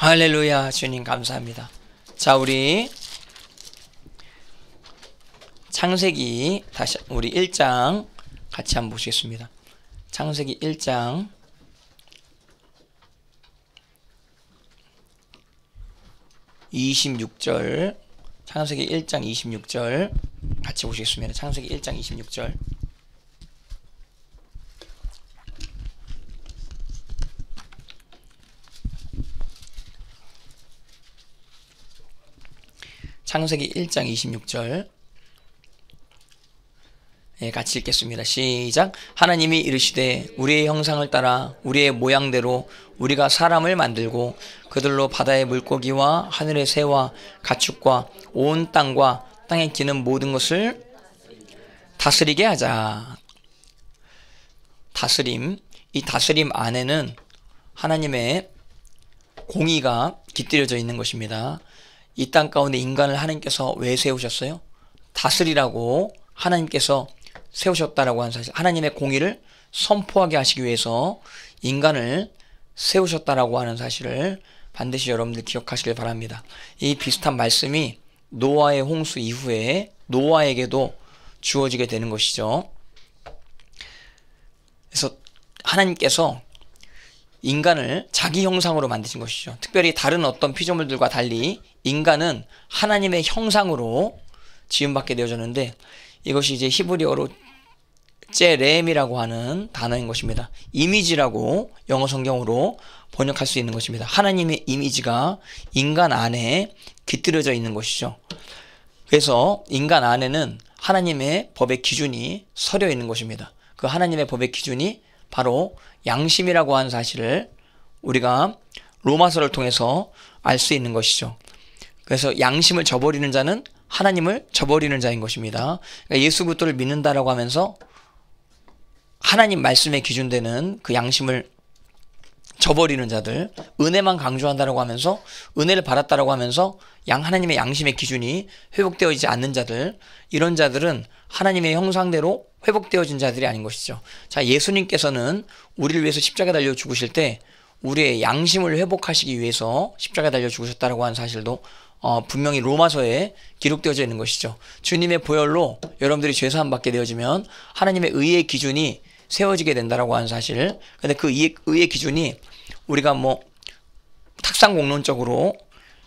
할렐루야 주님 감사합니다. 자 우리 창세기 다시 우리 1장 같이 한번 보시겠습니다. 창세기 1장 26절 창세기 1장 26절 같이 보시겠습니다. 창세기 1장 26절 창세기 1장 26절 예, 같이 읽겠습니다. 시작. 하나님이 이르시되 우리의 형상을 따라 우리의 모양대로 우리가 사람을 만들고 그들로 바다의 물고기와 하늘의 새와 가축과 온 땅과 땅에 기는 모든 것을 다스리게 하자. 다스림. 이 다스림 안에는 하나님의 공의가 깃들여져 있는 것입니다. 이땅 가운데 인간을 하나님께서 왜 세우셨어요? 다스리라고 하나님께서 세우셨다라고 한 사실, 하나님의 공의를 선포하게 하시기 위해서 인간을 세우셨다라고 하는 사실을 반드시 여러분들 기억하시길 바랍니다. 이 비슷한 말씀이 노아의 홍수 이후에 노아에게도 주어지게 되는 것이죠. 그래서 하나님께서 인간을 자기 형상으로 만드신 것이죠. 특별히 다른 어떤 피조물들과 달리 인간은 하나님의 형상으로 지음받게 되어졌는데 이것이 이제 히브리어로 제렘이라고 하는 단어인 것입니다. 이미지라고 영어 성경으로 번역할 수 있는 것입니다. 하나님의 이미지가 인간 안에 깃들여져 있는 것이죠. 그래서 인간 안에는 하나님의 법의 기준이 서려 있는 것입니다. 그 하나님의 법의 기준이 바로 양심이라고 하는 사실을 우리가 로마서를 통해서 알 수 있는 것이죠. 그래서 양심을 저버리는 자는 하나님을 저버리는 자인 것입니다. 그러니까 예수 그리스도를 믿는다라고 하면서 하나님 말씀에 기준되는 그 양심을 저버리는 자들 은혜만 강조한다라고 하면서 은혜를 받았다라고 하면서 양 하나님의 양심의 기준이 회복되어지지 않는 자들 이런 자들은 하나님의 형상대로 회복되어진 자들이 아닌 것이죠. 자 예수님께서는 우리를 위해서 십자가 달려 죽으실 때 우리의 양심을 회복하시기 위해서 십자가 달려 죽으셨다라고 하 사실도 어, 분명히 로마서에 기록되어져 있는 것이죠. 주님의 보혈로 여러분들이 죄사함 받게 되어지면 하나님의 의의 기준이 세워지게 된다라고 하는 사실. 근데 그 의의 기준이 우리가 뭐 탁상공론적으로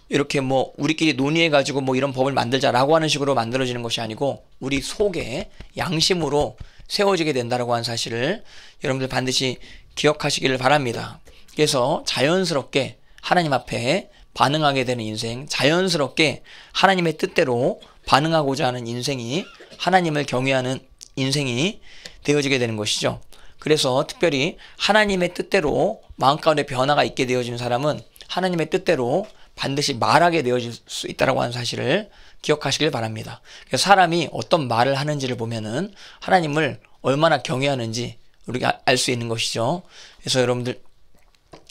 이렇게 뭐 우리끼리 논의해 가지고 뭐 이런 법을 만들자라고 하는 식으로 만들어지는 것이 아니고 우리 속에 양심으로 세워지게 된다라고 하는 사실을 여러분들 반드시 기억하시기를 바랍니다. 그래서 자연스럽게 하나님 앞에 반응하게 되는 인생, 자연스럽게 하나님의 뜻대로 반응하고자 하는 인생이 하나님을 경외하는 인생이 되어지게 되는 것이죠. 그래서 특별히 하나님의 뜻대로 마음 가운데 변화가 있게 되어진 사람은 하나님의 뜻대로 반드시 말하게 되어질 수 있다라고 하는 사실을 기억하시길 바랍니다. 그래서 사람이 어떤 말을 하는지를 보면은 하나님을 얼마나 경외하는지 우리가 알 수 있는 것이죠. 그래서 여러분들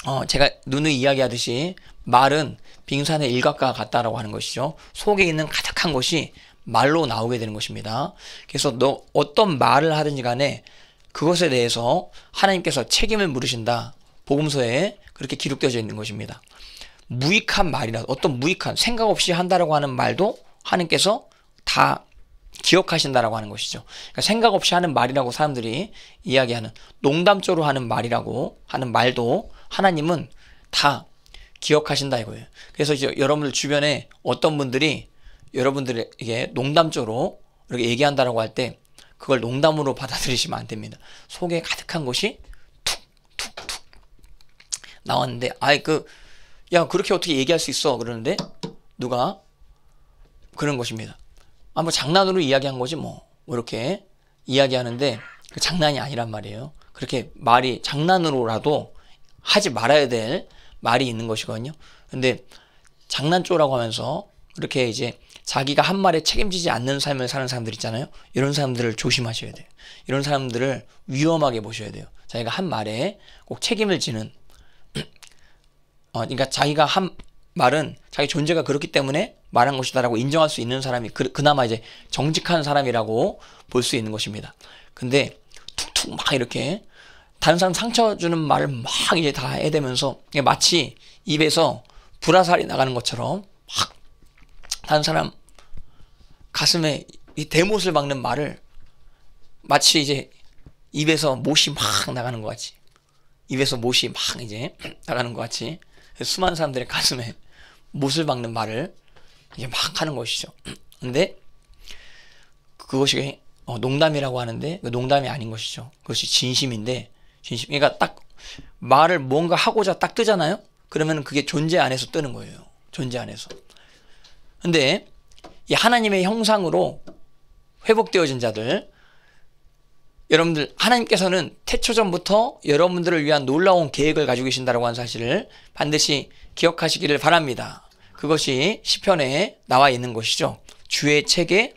어, 제가 누누이 이야기하듯이 말은 빙산의 일각과 같다라고 하는 것이죠. 속에 있는 가득한 것이 말로 나오게 되는 것입니다. 그래서 너 어떤 말을 하든지 간에 그것에 대해서 하나님께서 책임을 물으신다. 복음서에 그렇게 기록되어져 있는 것입니다. 무익한 말이나 어떤 무익한 생각 없이 한다라고 하는 말도 하나님께서 다 기억하신다라고 하는 것이죠. 그러니까 생각 없이 하는 말이라고 사람들이 이야기하는 농담조로 하는 말이라고 하는 말도 하나님은 다 기억하신다 이거예요. 그래서 여러분들 주변에 어떤 분들이 여러분들에게 농담적으로 이렇게 얘기한다라고 할 때 그걸 농담으로 받아들이시면 안 됩니다. 속에 가득한 것이 툭툭툭 나왔는데 아이 그 야 그렇게 어떻게 얘기할 수 있어 그러는데 누가 그런 것입니다. 아뭐 장난으로 이야기한 거지 뭐. 뭐 이렇게 이야기하는데 그 장난이 아니란 말이에요. 그렇게 말이 장난으로라도 하지 말아야 될 말이 있는 것이거든요. 근데 장난조라고 하면서 이렇게 이제 자기가 한 말에 책임지지 않는 삶을 사는 사람들 있잖아요. 이런 사람들을 조심하셔야 돼요. 이런 사람들을 위험하게 보셔야 돼요. 자기가 한 말에 꼭 책임을 지는 어, 그러니까 자기가 한 말은 자기 존재가 그렇기 때문에 말한 것이다라고 인정할 수 있는 사람이 그, 그나마 이제 정직한 사람이라고 볼 수 있는 것입니다. 근데 툭툭 막 이렇게 다른 사람 상처 주는 말을 막 이제 다 해대면서 마치 입에서 불화살이 나가는 것처럼 막 다른 사람 가슴에 이 대못을 박는 말을 마치 이제 입에서 못이 막 나가는 것 같이 입에서 못이 막 이제 나가는 것 같이 수많은 사람들의 가슴에 못을 박는 말을 이게 막 하는 것이죠. 근데 그것이 어, 농담이라고 하는데 그 농담이 아닌 것이죠. 그것이 진심인데 진심. 그러니까 딱 말을 뭔가 하고자 딱 뜨잖아요. 그러면 그게 존재 안에서 뜨는 거예요. 존재 안에서. 근데 이 하나님의 형상으로 회복되어진 자들 여러분들 하나님께서는 태초 전부터 여러분들을 위한 놀라운 계획을 가지고 계신다라고 한 사실을 반드시 기억하시기를 바랍니다. 그것이 시편에 나와 있는 것이죠. 주의 책에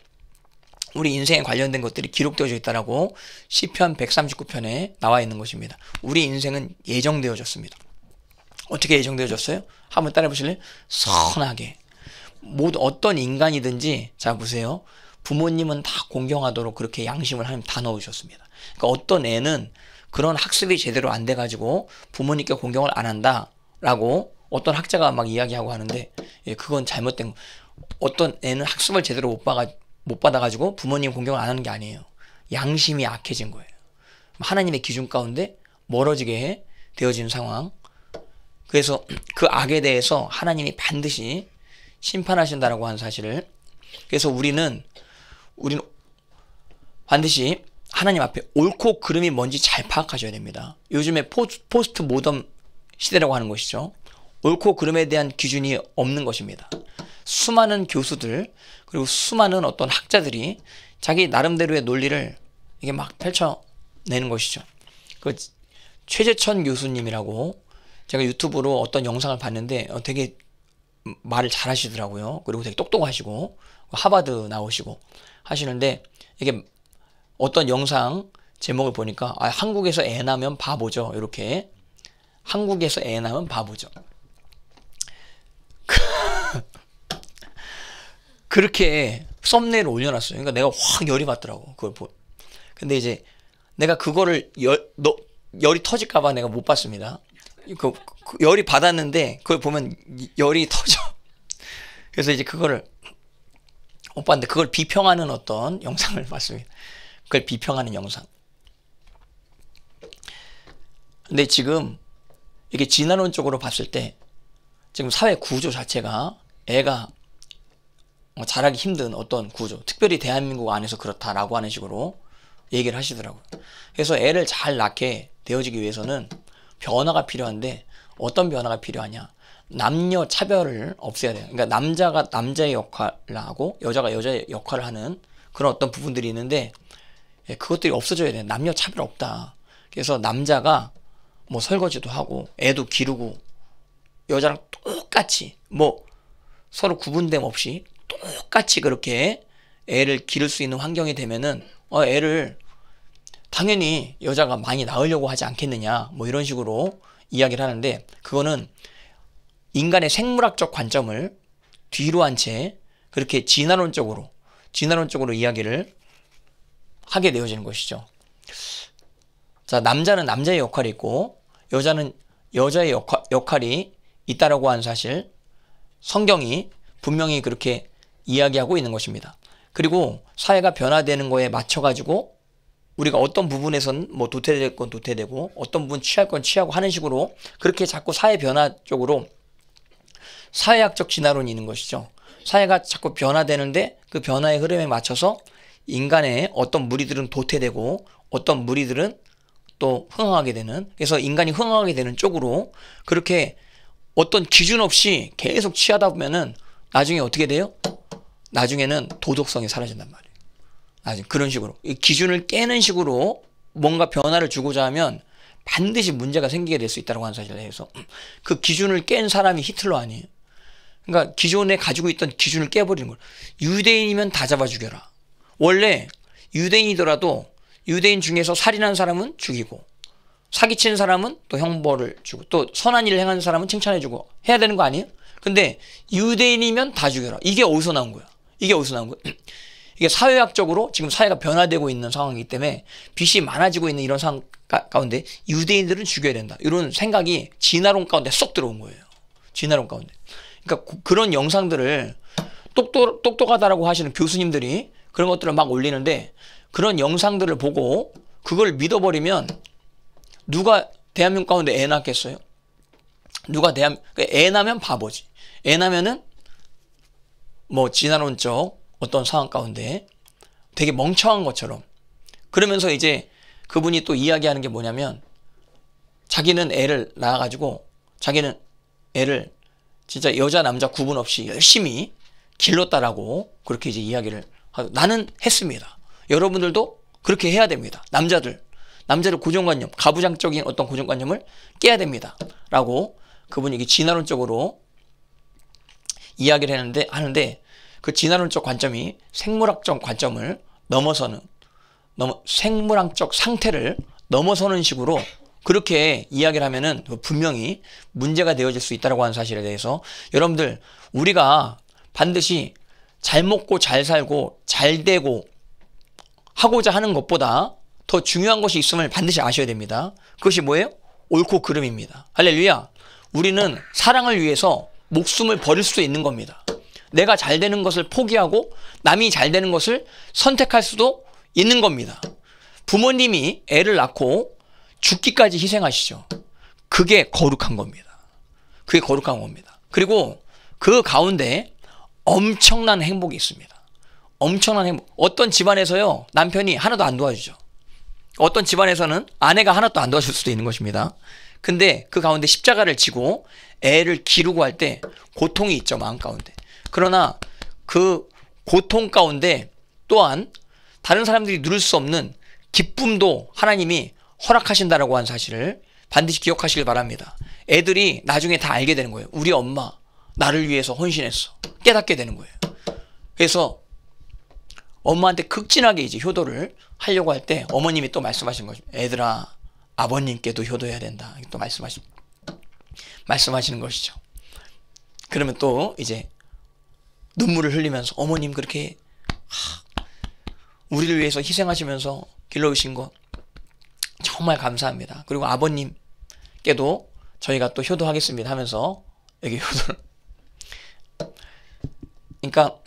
우리 인생에 관련된 것들이 기록되어져 있다라고 시편 139편에 나와 있는 것입니다. 우리 인생은 예정되어졌습니다. 어떻게 예정되어졌어요? 한번 따라해 보실래요? 선하게. 모든 뭐 어떤 인간이든지 자 보세요. 부모님은 다 공경하도록 그렇게 양심을 하나님 다 넣으셨습니다. 그러니까 어떤 애는 그런 학습이 제대로 안돼 가지고 부모님께 공경을 안 한다라고 어떤 학자가 막 이야기하고 하는데 예, 그건 잘못된 거. 어떤 애는 학습을 제대로 못 봐가 못 받아가지고 부모님 공경을 안 하는 게 아니에요. 양심이 악해진 거예요. 하나님의 기준 가운데 멀어지게 되어진 상황. 그래서 그 악에 대해서 하나님이 반드시 심판하신다라고 한 사실을. 그래서 우리는 우리는 반드시 하나님 앞에 옳고 그름이 뭔지 잘 파악하셔야 됩니다. 요즘에 포스트 모던 시대라고 하는 것이죠. 옳고 그름에 대한 기준이 없는 것입니다. 수많은 교수들 그리고 수많은 어떤 학자들이 자기 나름대로의 논리를 이게 막 펼쳐내는 것이죠. 그 최재천 교수님이라고 제가 유튜브로 어떤 영상을 봤는데 어, 되게 말을 잘 하시더라고요. 그리고 되게 똑똑하시고 하버드 나오시고 하시는데 이게 어떤 영상 제목을 보니까 아, 한국에서 애 나면 바보죠. 이렇게 한국에서 애 나면 바보죠. 그렇게 썸네일을 올려놨어요. 그러니까 내가 확 열이 받더라고. 그걸 보. 근데 이제 내가 그거를 열, 너, 열이 터질까봐 내가 못 봤습니다. 그, 그 열이 받았는데 그걸 보면 열이 터져. 그래서 이제 그거를 오빠한테 그걸 비평하는 어떤 영상을 봤습니다. 그걸 비평하는 영상. 근데 지금 이렇게 진화론적으로 봤을 때 지금 사회 구조 자체가 애가 뭐 잘하기 힘든 어떤 구조, 특별히 대한민국 안에서 그렇다라고 하는 식으로 얘기를 하시더라고요. 그래서 애를 잘 낳게 되어지기 위해서는 변화가 필요한데 어떤 변화가 필요하냐? 남녀 차별을 없애야 돼요. 그러니까 남자가 남자의 역할을 하고 여자가 여자의 역할을 하는 그런 어떤 부분들이 있는데 예, 그것들이 없어져야 돼요. 남녀 차별 없다. 그래서 남자가 뭐 설거지도 하고 애도 기르고 여자랑 똑같이 뭐 서로 구분됨 없이 똑같이 그렇게 애를 기를 수 있는 환경이 되면은 어, 애를 당연히 여자가 많이 낳으려고 하지 않겠느냐 뭐 이런 식으로 이야기를 하는데 그거는 인간의 생물학적 관점을 뒤로 한 채 그렇게 진화론적으로 진화론적으로 이야기를 하게 되어지는 것이죠. 자 남자는 남자의 역할이 있고 여자는 여자의 역할, 역할이 있다라고 한 사실 성경이 분명히 그렇게 이야기하고 있는 것입니다. 그리고 사회가 변화되는 거에 맞춰가지고 우리가 어떤 부분에선 뭐 도태될 건 도태되고 어떤 부분 취할 건 취하고 하는 식으로 그렇게 자꾸 사회 변화 쪽으로 사회학적 진화론이 있는 것이죠. 사회가 자꾸 변화되는데 그 변화의 흐름에 맞춰서 인간의 어떤 무리들은 도태되고 어떤 무리들은 또흥하게 되는 그래서 인간이 흥하게 되는 쪽으로 그렇게 어떤 기준 없이 계속 취하다 보면은 나중에 어떻게 돼요? 나중에는 도덕성이 사라진단 말이에요. 나중 그런 식으로 기준을 깨는 식으로 뭔가 변화를 주고자 하면 반드시 문제가 생기게 될 수 있다고 하는 사실에 해서그 기준을 깬 사람이 히틀러 아니에요. 그러니까 기존에 가지고 있던 기준을 깨버리는 거 유대인이면 다 잡아 죽여라. 원래 유대인이더라도 유대인 중에서 살인한 사람은 죽이고 사기친 사람은 또 형벌을 주고 또 선한 일을 행한 사람은 칭찬해주고 해야 되는 거 아니에요? 근데 유대인이면 다 죽여라. 이게 어디서 나온 거야? 이게 어디서 나온 거예요? 이게 사회학적으로 지금 사회가 변화되고 있는 상황이기 때문에 빚이 많아지고 있는 이런 상황 가운데 유대인들은 죽여야 된다. 이런 생각이 진화론 가운데 쏙 들어온 거예요. 진화론 가운데. 그러니까 고, 그런 영상들을 똑똑, 똑똑하다라고 하시는 교수님들이 그런 것들을 막 올리는데 그런 영상들을 보고 그걸 믿어버리면 누가 대한민국 가운데 애 낳겠어요? 누가 대한애 낳면 바보지. 애낳면은 뭐 진화론적 어떤 상황 가운데 되게 멍청한 것처럼 그러면서 이제 그분이 또 이야기하는 게 뭐냐면 자기는 애를 낳아가지고 자기는 애를 진짜 여자 남자 구분 없이 열심히 길렀다라고 그렇게 이제 이야기를 하고 나는 했습니다. 여러분들도 그렇게 해야 됩니다. 남자들 남자들 고정관념 가부장적인 어떤 고정관념을 깨야 됩니다. 라고 그분이 진화론적으로 이야기를 했는데 하는데 그 진화론적 관점이 생물학적 관점을 넘어서는 넘어 생물학적 상태를 넘어서는 식으로 그렇게 이야기를 하면은 분명히 문제가 되어질 수 있다라고 하는 사실에 대해서 여러분들 우리가 반드시 잘 먹고 잘 살고 잘 되고 하고자 하는 것보다 더 중요한 것이 있음을 반드시 아셔야 됩니다. 그것이 뭐예요? 옳고 그름입니다. 할렐루야. 우리는 사랑을 위해서 목숨을 버릴 수도 있는 겁니다. 내가 잘 되는 것을 포기하고 남이 잘 되는 것을 선택할 수도 있는 겁니다. 부모님이 애를 낳고 죽기까지 희생하시죠. 그게 거룩한 겁니다. 그게 거룩한 겁니다. 그리고 그 가운데 엄청난 행복이 있습니다. 엄청난 행복. 어떤 집안에서요, 남편이 하나도 안 도와주죠. 어떤 집안에서는 아내가 하나도 안 도와줄 수도 있는 것입니다. 근데 그 가운데 십자가를 지고 애를 기르고 할 때 고통이 있죠, 마음 가운데. 그러나 그 고통 가운데 또한 다른 사람들이 누릴 수 없는 기쁨도 하나님이 허락하신다라고 한 사실을 반드시 기억하시길 바랍니다. 애들이 나중에 다 알게 되는 거예요. 우리 엄마 나를 위해서 헌신했어. 깨닫게 되는 거예요. 그래서 엄마한테 극진하게 이제 효도를 하려고 할 때 어머님이 또 말씀하신 거죠. 애들아 아버님께도 효도해야 된다. 또 말씀하시, 말씀하시는 것이죠. 그러면 또 이제 눈물을 흘리면서 어머님 그렇게 하, 우리를 위해서 희생하시면서 길러주신 것 정말 감사합니다. 그리고 아버님께도 저희가 또 효도하겠습니다 하면서 여기 효도를 그러니까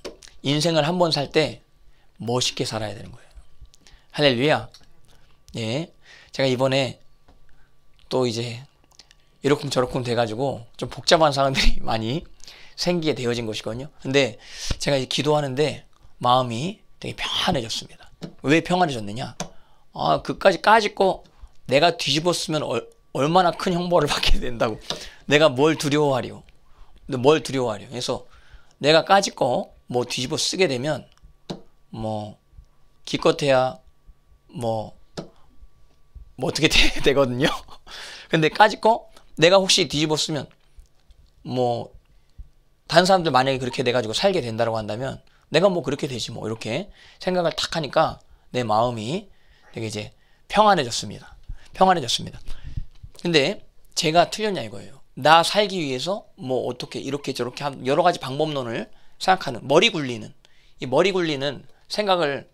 인생을 한 번 살 때 멋있게 살아야 되는 거예요. 할렐루야. 예. 제가 이번에 또 이제 이렇쿵 저렇쿵 돼가지고 좀 복잡한 상황들이 많이 생기게 되어진 것이거든요. 근데 제가 이제 기도하는데 마음이 되게 평안해졌습니다. 왜 평안해졌느냐? 아, 그까지 까짓 고 내가 뒤집었으면 얼, 얼마나 큰 형벌을 받게 된다고. 내가 뭘 두려워하리오. 뭘 두려워하리오. 그래서 내가 까짓 고뭐 뒤집어 쓰게 되면 뭐 기껏해야 뭐뭐 어떻게 되, 거든요 근데 까짓거 내가 혹시 뒤집었으면뭐 다른 사람들 만약에 그렇게 돼가지고 살게 된다고 한다면 내가 뭐 그렇게 되지 뭐 이렇게 생각을 탁 하니까 내 마음이 되게 이제 평안해졌습니다. 평안해졌습니다. 근데 제가 틀렸냐 이거예요. 나 살기 위해서 뭐 어떻게 이렇게 저렇게 한 여러 가지 방법론을 생각하는 머리 굴리는 이 머리 굴리는 생각을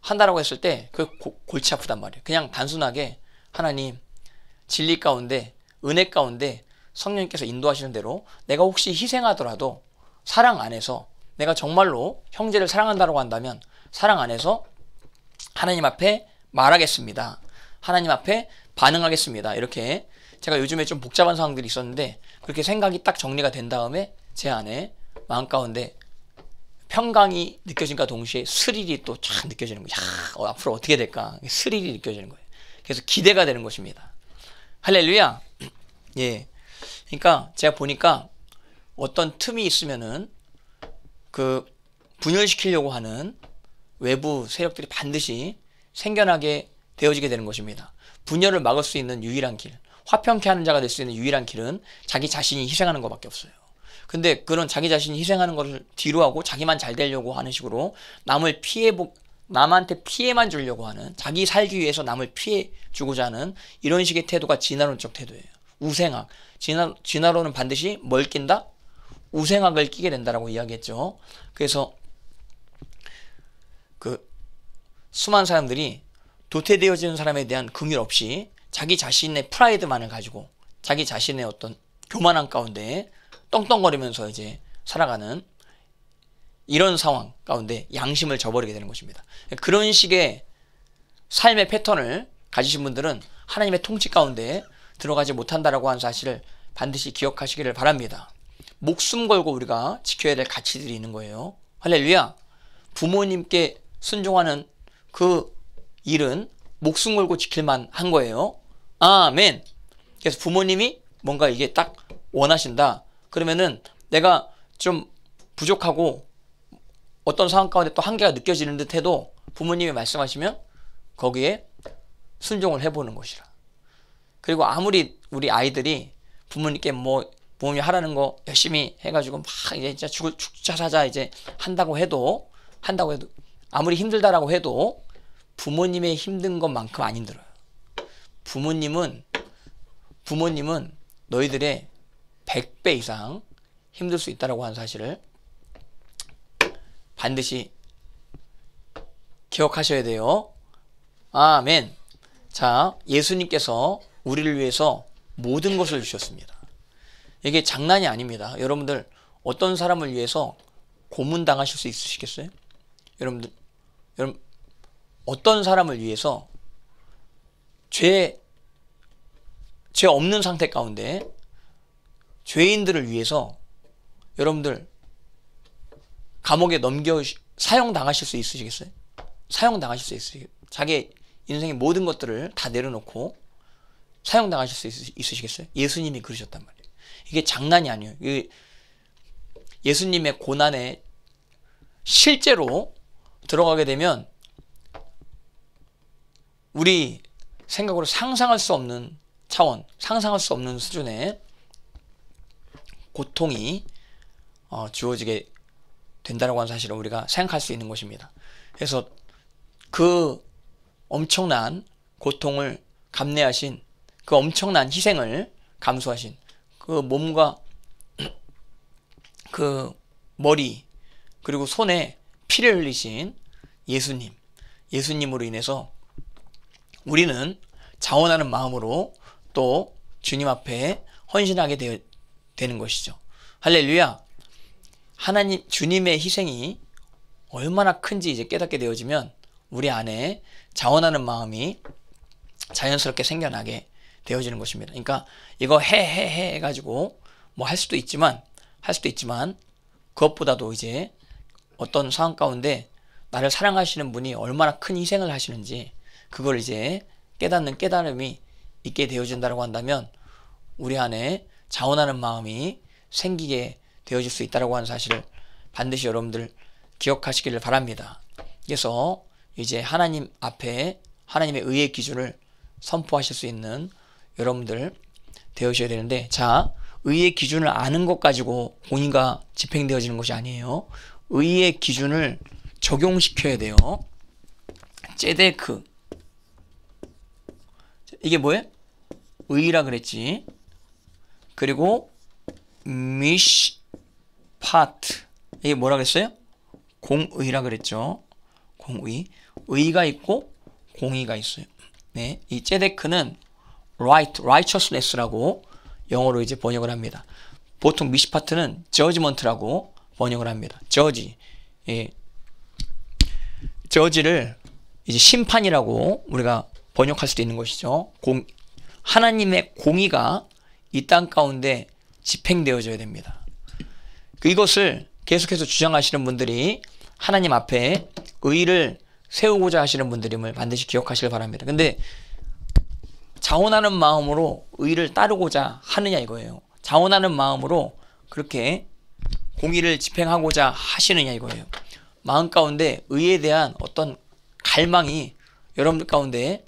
한다라고 했을 때 그 골치 아프단 말이에요. 그냥 단순하게 하나님 진리 가운데 은혜 가운데 성령님께서 인도하시는 대로 내가 혹시 희생하더라도 사랑 안에서 내가 정말로 형제를 사랑한다고 한다면 사랑 안에서 하나님 앞에 말하겠습니다. 하나님 앞에 반응하겠습니다. 이렇게 제가 요즘에 좀 복잡한 상황들이 있었는데 그렇게 생각이 딱 정리가 된 다음에 제 안에 마음 가운데 평강이 느껴진과 동시에 스릴이 또 쫙 느껴지는 거야. 야, 어, 앞으로 어떻게 될까? 스릴이 느껴지는 거예요. 그래서 기대가 되는 것입니다. 할렐루야. 예. 그러니까 제가 보니까 어떤 틈이 있으면은 그 분열시키려고 하는 외부 세력들이 반드시 생겨나게 되어지게 되는 것입니다. 분열을 막을 수 있는 유일한 길, 화평케 하는 자가 될 수 있는 유일한 길은 자기 자신이 희생하는 것밖에 없어요. 근데 그런 자기 자신이 희생하는 것을 뒤로하고 자기만 잘 되려고 하는 식으로 남을 피해 남한테 피해만 주려고 하는 자기 살기 위해서 남을 피해 주고자 하는 이런 식의 태도가 진화론적 태도예요. 우생학. 진화, 진화론은 반드시 뭘 낀다? 우생학을 끼게 된다라고 이야기했죠. 그래서 그 수많은 사람들이 도태되어지는 사람에 대한 긍휼 없이 자기 자신의 프라이드만을 가지고 자기 자신의 어떤 교만한 가운데 떵떵거리면서 이제 살아가는 이런 상황 가운데 양심을 저버리게 되는 것입니다. 그런 식의 삶의 패턴을 가지신 분들은 하나님의 통치 가운데 들어가지 못한다라고 하는 사실을 반드시 기억하시기를 바랍니다. 목숨 걸고 우리가 지켜야 될 가치들이 있는 거예요. 할렐루야. 부모님께 순종하는 그 일은 목숨 걸고 지킬만 한 거예요. 아멘. 그래서 부모님이 뭔가 이게 딱 원하신다. 그러면은 내가 좀 부족하고 어떤 상황 가운데 또 한계가 느껴지는 듯 해도 부모님이 말씀하시면 거기에 순종을 해보는 것이라. 그리고 아무리 우리 아이들이 부모님께 뭐 부모님이 하라는 거 열심히 해가지고 막 이제 진짜 죽을 죽자사자 이제 한다고 해도 한다고 해도 아무리 힘들다라고 해도 부모님의 힘든 것만큼 안 힘들어요. 부모님은 부모님은 너희들의 100배 이상 힘들 수 있다라고 하는 사실을 반드시 기억하셔야 돼요. 아멘. 자, 예수님께서 우리를 위해서 모든 것을 주셨습니다. 이게 장난이 아닙니다. 여러분들 어떤 사람을 위해서 고문당하실 수 있으시겠어요? 여러분들 여러분 어떤 사람을 위해서 죄, 죄 없는 상태 가운데 죄인들을 위해서 여러분들 감옥에 넘겨 사형당하실 수 있으시겠어요? 사형당하실 수있으시 자기 인생의 모든 것들을 다 내려놓고 사형당하실 수 있으, 있으시겠어요? 예수님이 그러셨단 말이에요. 이게 장난이 아니에요. 이게 예수님의 고난에 실제로 들어가게 되면 우리 생각으로 상상할 수 없는 차원, 상상할 수 없는 수준의 고통이 어, 주어지게 된다는 라 사실을 우리가 생각할 수 있는 것입니다. 그래서 그 엄청난 고통을 감내하신 그 엄청난 희생을 감수하신 그 몸과 그 머리 그리고 손에 피를 흘리신 예수님 예수님으로 인해서 우리는 자원하는 마음으로 또 주님 앞에 헌신하게 되, 는 것이죠. 할렐루야. 하나님 주님의 희생이 얼마나 큰지 이제 깨닫게 되어지면 우리 안에 자원하는 마음이 자연스럽게 생겨나게 되어지는 것입니다. 그러니까 이거 해해해 해가지고 뭐 할 수도 있지만 할 수도 있지만 그것보다도 이제 어떤 상황 가운데 나를 사랑하시는 분이 얼마나 큰 희생을 하시는지 그걸 이제 깨닫는 깨달음이 있게 되어진다고 한다면 우리 안에 자원하는 마음이 생기게 되어질 수 있다라고 하는 사실을 반드시 여러분들 기억하시기를 바랍니다. 그래서 이제 하나님 앞에 하나님의 의의 기준을 선포하실 수 있는 여러분들 되어셔야 되는데 자 의의 기준을 아는 것 가지고 공의가 집행되어지는 것이 아니에요. 의의 기준을 적용시켜야 돼요. 제데크 이게 뭐예요? 의라 그랬지. 그리고 미시 파트 이게 뭐라 그랬어요? 공의라 그랬죠. 공의 의가 있고 공의가 있어요. 네, 이 제데크는 right, righteousness라고 영어로 이제 번역을 합니다. 보통 미시파트는 judgment라고 번역을 합니다. judge, 예, judge를 이제 심판이라고 우리가 번역할 수도 있는 것이죠. 공, 하나님의 공의가 이 땅 가운데 집행되어져야 됩니다. 이것을 계속해서 주장하시는 분들이 하나님 앞에 의를 세우고자 하시는 분들임을 반드시 기억하시길 바랍니다. 근데 자원하는 마음으로 의를 따르고자 하느냐 이거예요. 자원하는 마음으로 그렇게 공의를 집행하고자 하시느냐 이거예요. 마음 가운데 의에 대한 어떤 갈망이 여러분들 가운데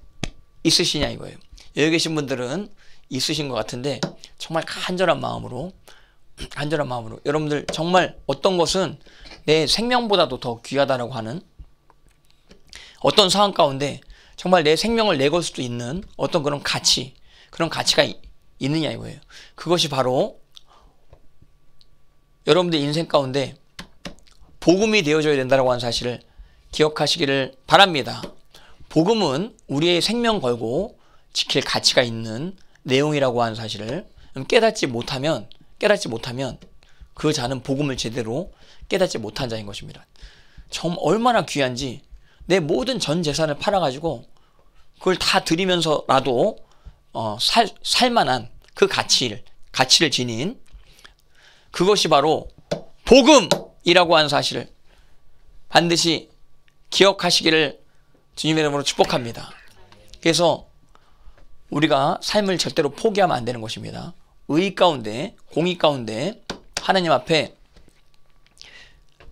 있으시냐 이거예요. 여기 계신 분들은 있으신 것 같은데 정말 간절한 마음으로 간절한 마음으로 여러분들 정말 어떤 것은 내 생명보다도 더 귀하다라고 하는 어떤 상황 가운데 정말 내 생명을 내걸 수도 있는 어떤 그런 가치 그런 가치가 있느냐 이거예요. 그것이 바로 여러분들 인생 가운데 복음이 되어져야 된다라고 하는 사실을 기억하시기를 바랍니다. 복음은 우리의 생명 걸고 지킬 가치가 있는 내용이라고 하는 사실을 깨닫지 못하면 깨닫지 못하면 그 자는 복음을 제대로 깨닫지 못한 자인 것입니다. 정 얼마나 귀한지 내 모든 전 재산을 팔아가지고 그걸 다 드리면서라도 어, 살, 살만한 그 가치를 가치를 지닌 그것이 바로 복음이라고 하는 사실을 반드시 기억하시기를 주님의 이름으로 축복합니다. 그래서 우리가 삶을 절대로 포기하면 안 되는 것입니다. 의 가운데 공의 가운데 하나님 앞에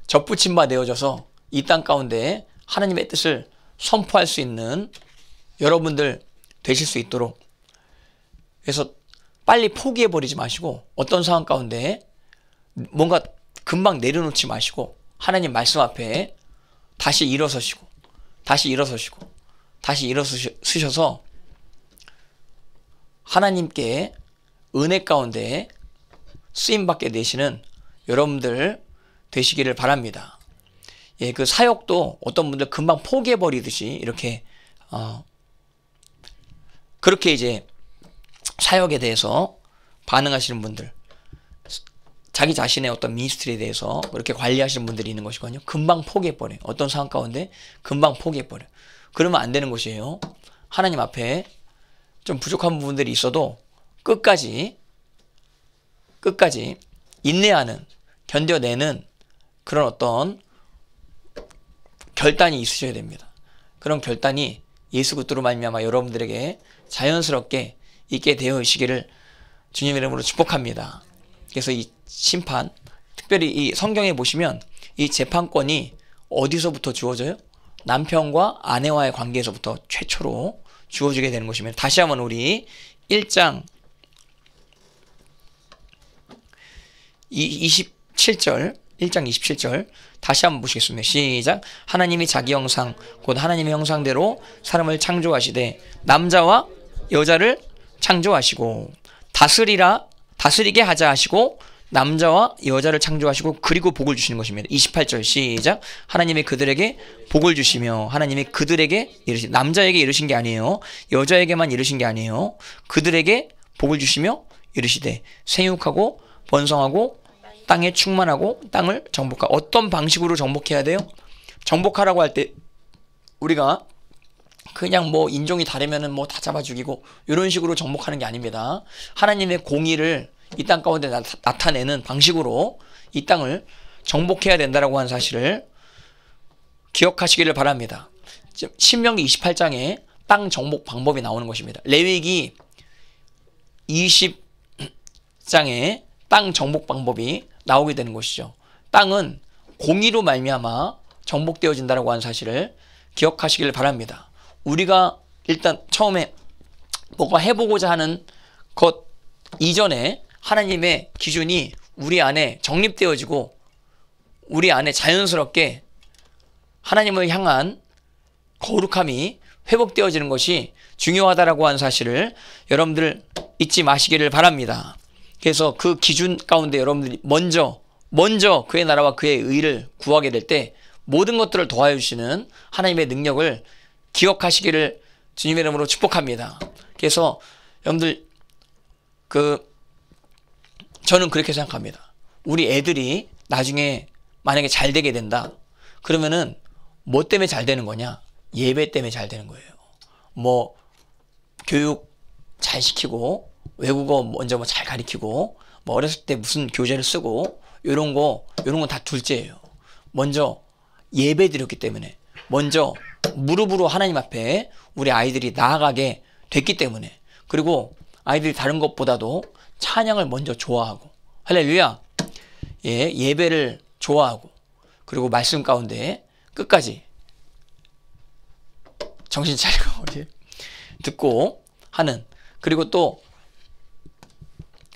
접붙임 바내어져서이 땅 가운데 하나님의 뜻을 선포할 수 있는 여러분들 되실 수 있도록 그래서 빨리 포기해 버리지 마시고 어떤 상황 가운데 뭔가 금방 내려놓지 마시고 하나님 말씀 앞에 다시 일어서시고 다시 일어서시고 다시 일어서셔서 하나님께 은혜 가운데 쓰임받게 되시는 여러분들 되시기를 바랍니다. 예, 그 사역도 어떤 분들 금방 포기해버리듯이 이렇게, 어, 그렇게 이제 사역에 대해서 반응하시는 분들, 자기 자신의 어떤 미니스트리에 대해서 그렇게 관리하시는 분들이 있는 것이거든요. 금방 포기해버려요. 어떤 상황 가운데 금방 포기해버려요. 그러면 안 되는 것이에요. 하나님 앞에 좀 부족한 부분들이 있어도 끝까지 끝까지 인내하는 견뎌내는 그런 어떤 결단이 있으셔야 됩니다. 그런 결단이 예수 그리스도로 말미암아 여러분들에게 자연스럽게 있게 되어 있시기를 주님 이름으로 축복합니다. 그래서 이 심판, 특별히 이 성경에 보시면 이 재판권이 어디서부터 주어져요? 남편과 아내와의 관계에서부터 최초로 주어지게 되는 것이면 다시 한번 우리 1장 27절 1장 27절 다시 한번 보시겠습니다. 시작. 하나님이 자기 형상 곧 하나님의 형상대로 사람을 창조하시되 남자와 여자를 창조하시고 다스리라 다스리게 하자 하시고 남자와 여자를 창조하시고 그리고 복을 주시는 것입니다. 28절 시작. 하나님이 그들에게 복을 주시며 하나님이 그들에게 이르신 남자에게 이르신 게 아니에요. 여자에게만 이르신 게 아니에요. 그들에게 복을 주시며 이르시되 생육하고 번성하고 땅에 충만하고 땅을 정복하. 어떤 방식으로 정복해야 돼요? 정복하라고 할 때 우리가 그냥 뭐 인종이 다르면은 뭐 다 잡아 죽이고 이런 식으로 정복하는 게 아닙니다. 하나님의 공의를 이 땅 가운데 나, 타내는 방식으로 이 땅을 정복해야 된다라고 하는 사실을 기억하시기를 바랍니다. 신명기 28장에 땅 정복 방법이 나오는 것입니다. 레위기 20장에 땅 정복 방법이 나오게 되는 것이죠. 땅은 공의로 말미암아 정복되어진다라고 하 사실을 기억하시길 바랍니다. 우리가 일단 처음에 뭔가 해보고자 하는 것 이전에 하나님의 기준이 우리 안에 정립되어지고 우리 안에 자연스럽게 하나님을 향한 거룩함이 회복되어지는 것이 중요하다라고 하 사실을 여러분들 잊지 마시기를 바랍니다. 그래서 그 기준 가운데 여러분들이 먼저 먼저 그의 나라와 그의 의를 구하게 될 때 모든 것들을 도와여 주시는 하나님의 능력을 기억하시기를 주님의 이름으로 축복합니다. 그래서 여러분들 그 저는 그렇게 생각합니다. 우리 애들이 나중에 만약에 잘 되게 된다. 그러면은 뭐 때문에 잘 되는 거냐? 예배 때문에 잘 되는 거예요. 뭐 교육 잘 시키고 외국어 먼저 뭐 잘 가리키고 뭐 어렸을 때 무슨 교재를 쓰고 요런 거 요런 건 다 둘째예요. 먼저 예배 드렸기 때문에 먼저 무릎으로 하나님 앞에 우리 아이들이 나아가게 됐기 때문에 그리고 아이들이 다른 것보다도 찬양을 먼저 좋아하고 할렐루야 예 예배를 좋아하고 그리고 말씀 가운데 끝까지 정신 차리고 듣고 하는 그리고 또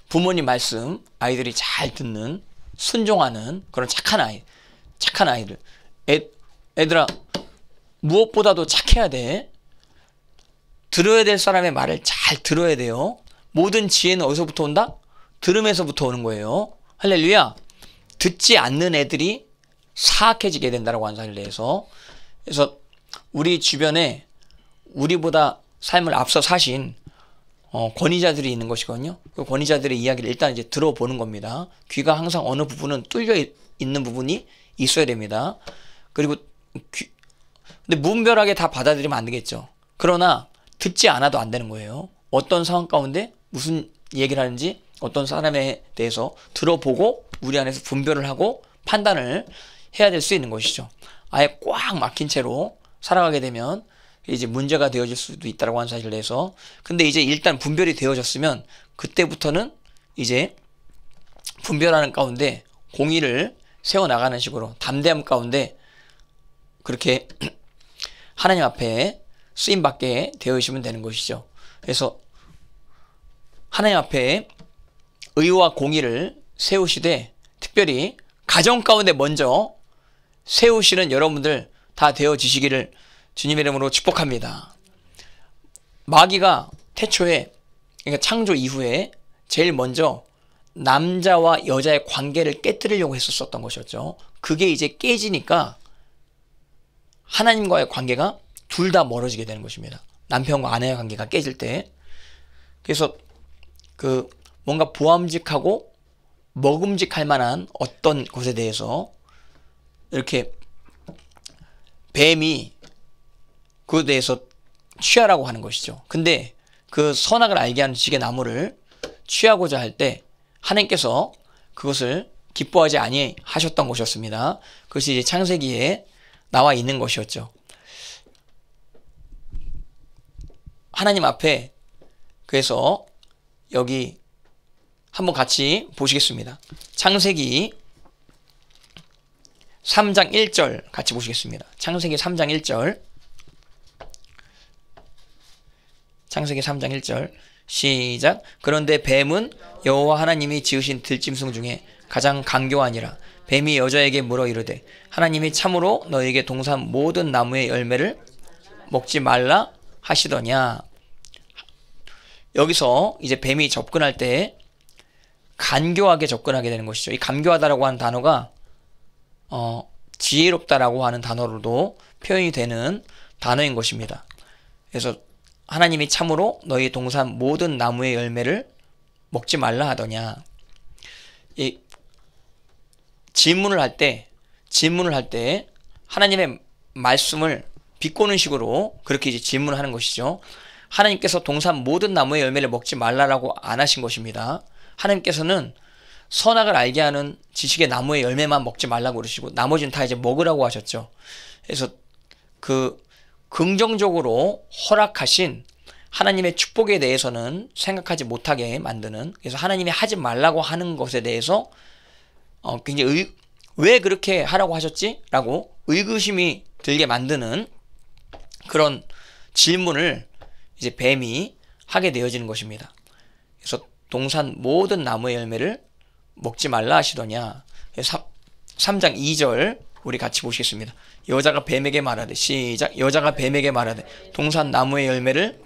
부모님 말씀 아이들이 잘 듣는 순종하는 그런 착한 아이 착한 아이들 애, 애들아 무엇보다도 착해야 돼 들어야 될 사람의 말을 잘 들어야 돼요 모든 지혜는 어디서부터 온다? 들음에서부터 오는 거예요 할렐루야 듣지 않는 애들이 사악해지게 된다라고 한 사실에 해서 그래서 우리 주변에 우리보다 삶을 앞서 사신 어, 권위자들이 있는 것이거든요. 그 권위자들의 이야기를 일단 이제 들어보는 겁니다. 귀가 항상 어느 부분은 뚫려 있는 부분이 있어야 됩니다. 그리고 귀, 근데 무분별하게 다 받아들이면 안 되겠죠. 그러나 듣지 않아도 안 되는 거예요. 어떤 상황 가운데 무슨 얘기를 하는지 어떤 사람에 대해서 들어보고 우리 안에서 분별을 하고 판단을 해야 될 수 있는 것이죠. 아예 꽉 막힌 채로 살아가게 되면 이제 문제가 되어질 수도 있다고 하는 사실을해서 근데 이제 일단 분별이 되어졌으면 그때부터는 이제 분별하는 가운데 공의를 세워 나가는 식으로 담대함 가운데 그렇게 하나님 앞에 쓰임 받게 되어있으면 되는 것이죠. 그래서 하나님 앞에 의와 공의를 세우시되 특별히 가정 가운데 먼저 세우시는 여러분들 다 되어지시기를 주님의 이름으로 축복합니다. 마귀가 태초에 그러니까 창조 이후에 제일 먼저 남자와 여자의 관계를 깨뜨리려고 했었던 것이었죠. 그게 이제 깨지니까 하나님과의 관계가 둘 다 멀어지게 되는 것입니다. 남편과 아내의 관계가 깨질 때. 그래서 그 뭔가 보암직하고 먹음직할 만한 어떤 것에 대해서 이렇게 뱀이 그에 대해서 취하라고 하는 것이죠. 근데 그 선악을 알게 하는 지의 나무를 취하고자 할 때 하나님께서 그것을 기뻐하지 아니하셨던 것이었습니다. 그것이 이제 창세기에 나와 있는 것이었죠. 하나님 앞에 그래서 여기 한번 같이 보시겠습니다. 창세기 3장 1절 같이 보시겠습니다. 창세기 3장 1절 창세기 3장 1절 시작 그런데 뱀은 여호와 하나님이 지으신 들짐승 중에 가장 강교하니라 뱀이 여자에게 물어 이르되 하나님이 참으로 너에게 동산 모든 나무의 열매를 먹지 말라 하시더냐 여기서 이제 뱀이 접근할 때 간교하게 접근하게 되는 것이죠. 이 간교하다라고 하는 단어가 어, 지혜롭다라고 하는 단어로도 표현이 되는 단어인 것입니다. 그래서 하나님이 참으로 너희 동산 모든 나무의 열매를 먹지 말라 하더냐. 이 질문을 할 때, 질문을 할 때 하나님의 말씀을 비꼬는 식으로 그렇게 이제 질문을 하는 것이죠. 하나님께서 동산 모든 나무의 열매를 먹지 말라라고 안 하신 것입니다. 하나님께서는 선악을 알게 하는 지식의 나무의 열매만 먹지 말라고 그러시고 나머지는 다 이제 먹으라고 하셨죠. 그래서 그 긍정적으로 허락하신 하나님의 축복에 대해서는 생각하지 못하게 만드는 그래서 하나님이 하지 말라고 하는 것에 대해서 어, 굉장히 의, 왜 그렇게 하라고 하셨지? 라고 의구심이 들게 만드는 그런 질문을 이제 뱀이 하게 되어지는 것입니다. 그래서 동산 모든 나무의 열매를 먹지 말라 하시더냐. 3, 장 2절 우리 같이 보시겠습니다. 여자가 뱀에게 말하되 시작 여자가 뱀에게 말하되 동산 나무의 열매를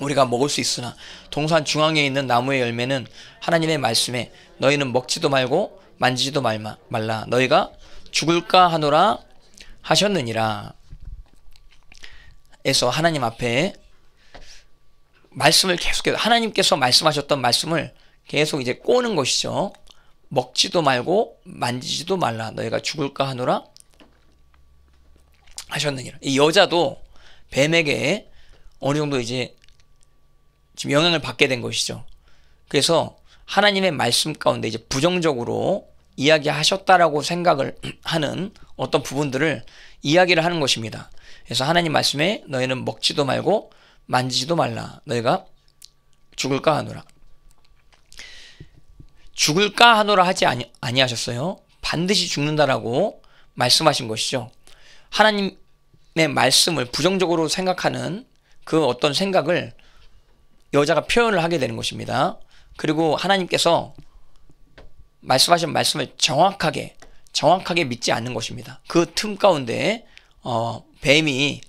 우리가 먹을 수 있으나 동산 중앙에 있는 나무의 열매는 하나님의 말씀에 너희는 먹지도 말고 만지지도 말마, 말라 너희가 죽을까 하노라 하셨느니라 에서 하나님 앞에 말씀을 계속해서 하나님께서 말씀하셨던 말씀을 계속 이제 꼬는 것이죠. 먹지도 말고 만지지도 말라 너희가 죽을까 하노라 하셨느니라. 이 여자도 뱀에게 어느 정도 이제 지금 영향을 받게 된 것이죠. 그래서 하나님의 말씀 가운데 이제 부정적으로 이야기하셨다라고 생각을 하는 어떤 부분들을 이야기를 하는 것입니다. 그래서 하나님 말씀에 너희는 먹지도 말고 만지지도 말라. 너희가 죽을까 하노라. 죽을까 하노라 하지 아니, 아니하셨어요. 반드시 죽는다라고 말씀하신 것이죠. 하나님의 말씀을 부정적으로 생각하는 그 어떤 생각을 여자가 표현을 하게 되는 것입니다. 그리고 하나님께서 말씀하신 말씀을 정확하게 정확하게 믿지 않는 것입니다. 그 틈 가운데 어, 뱀이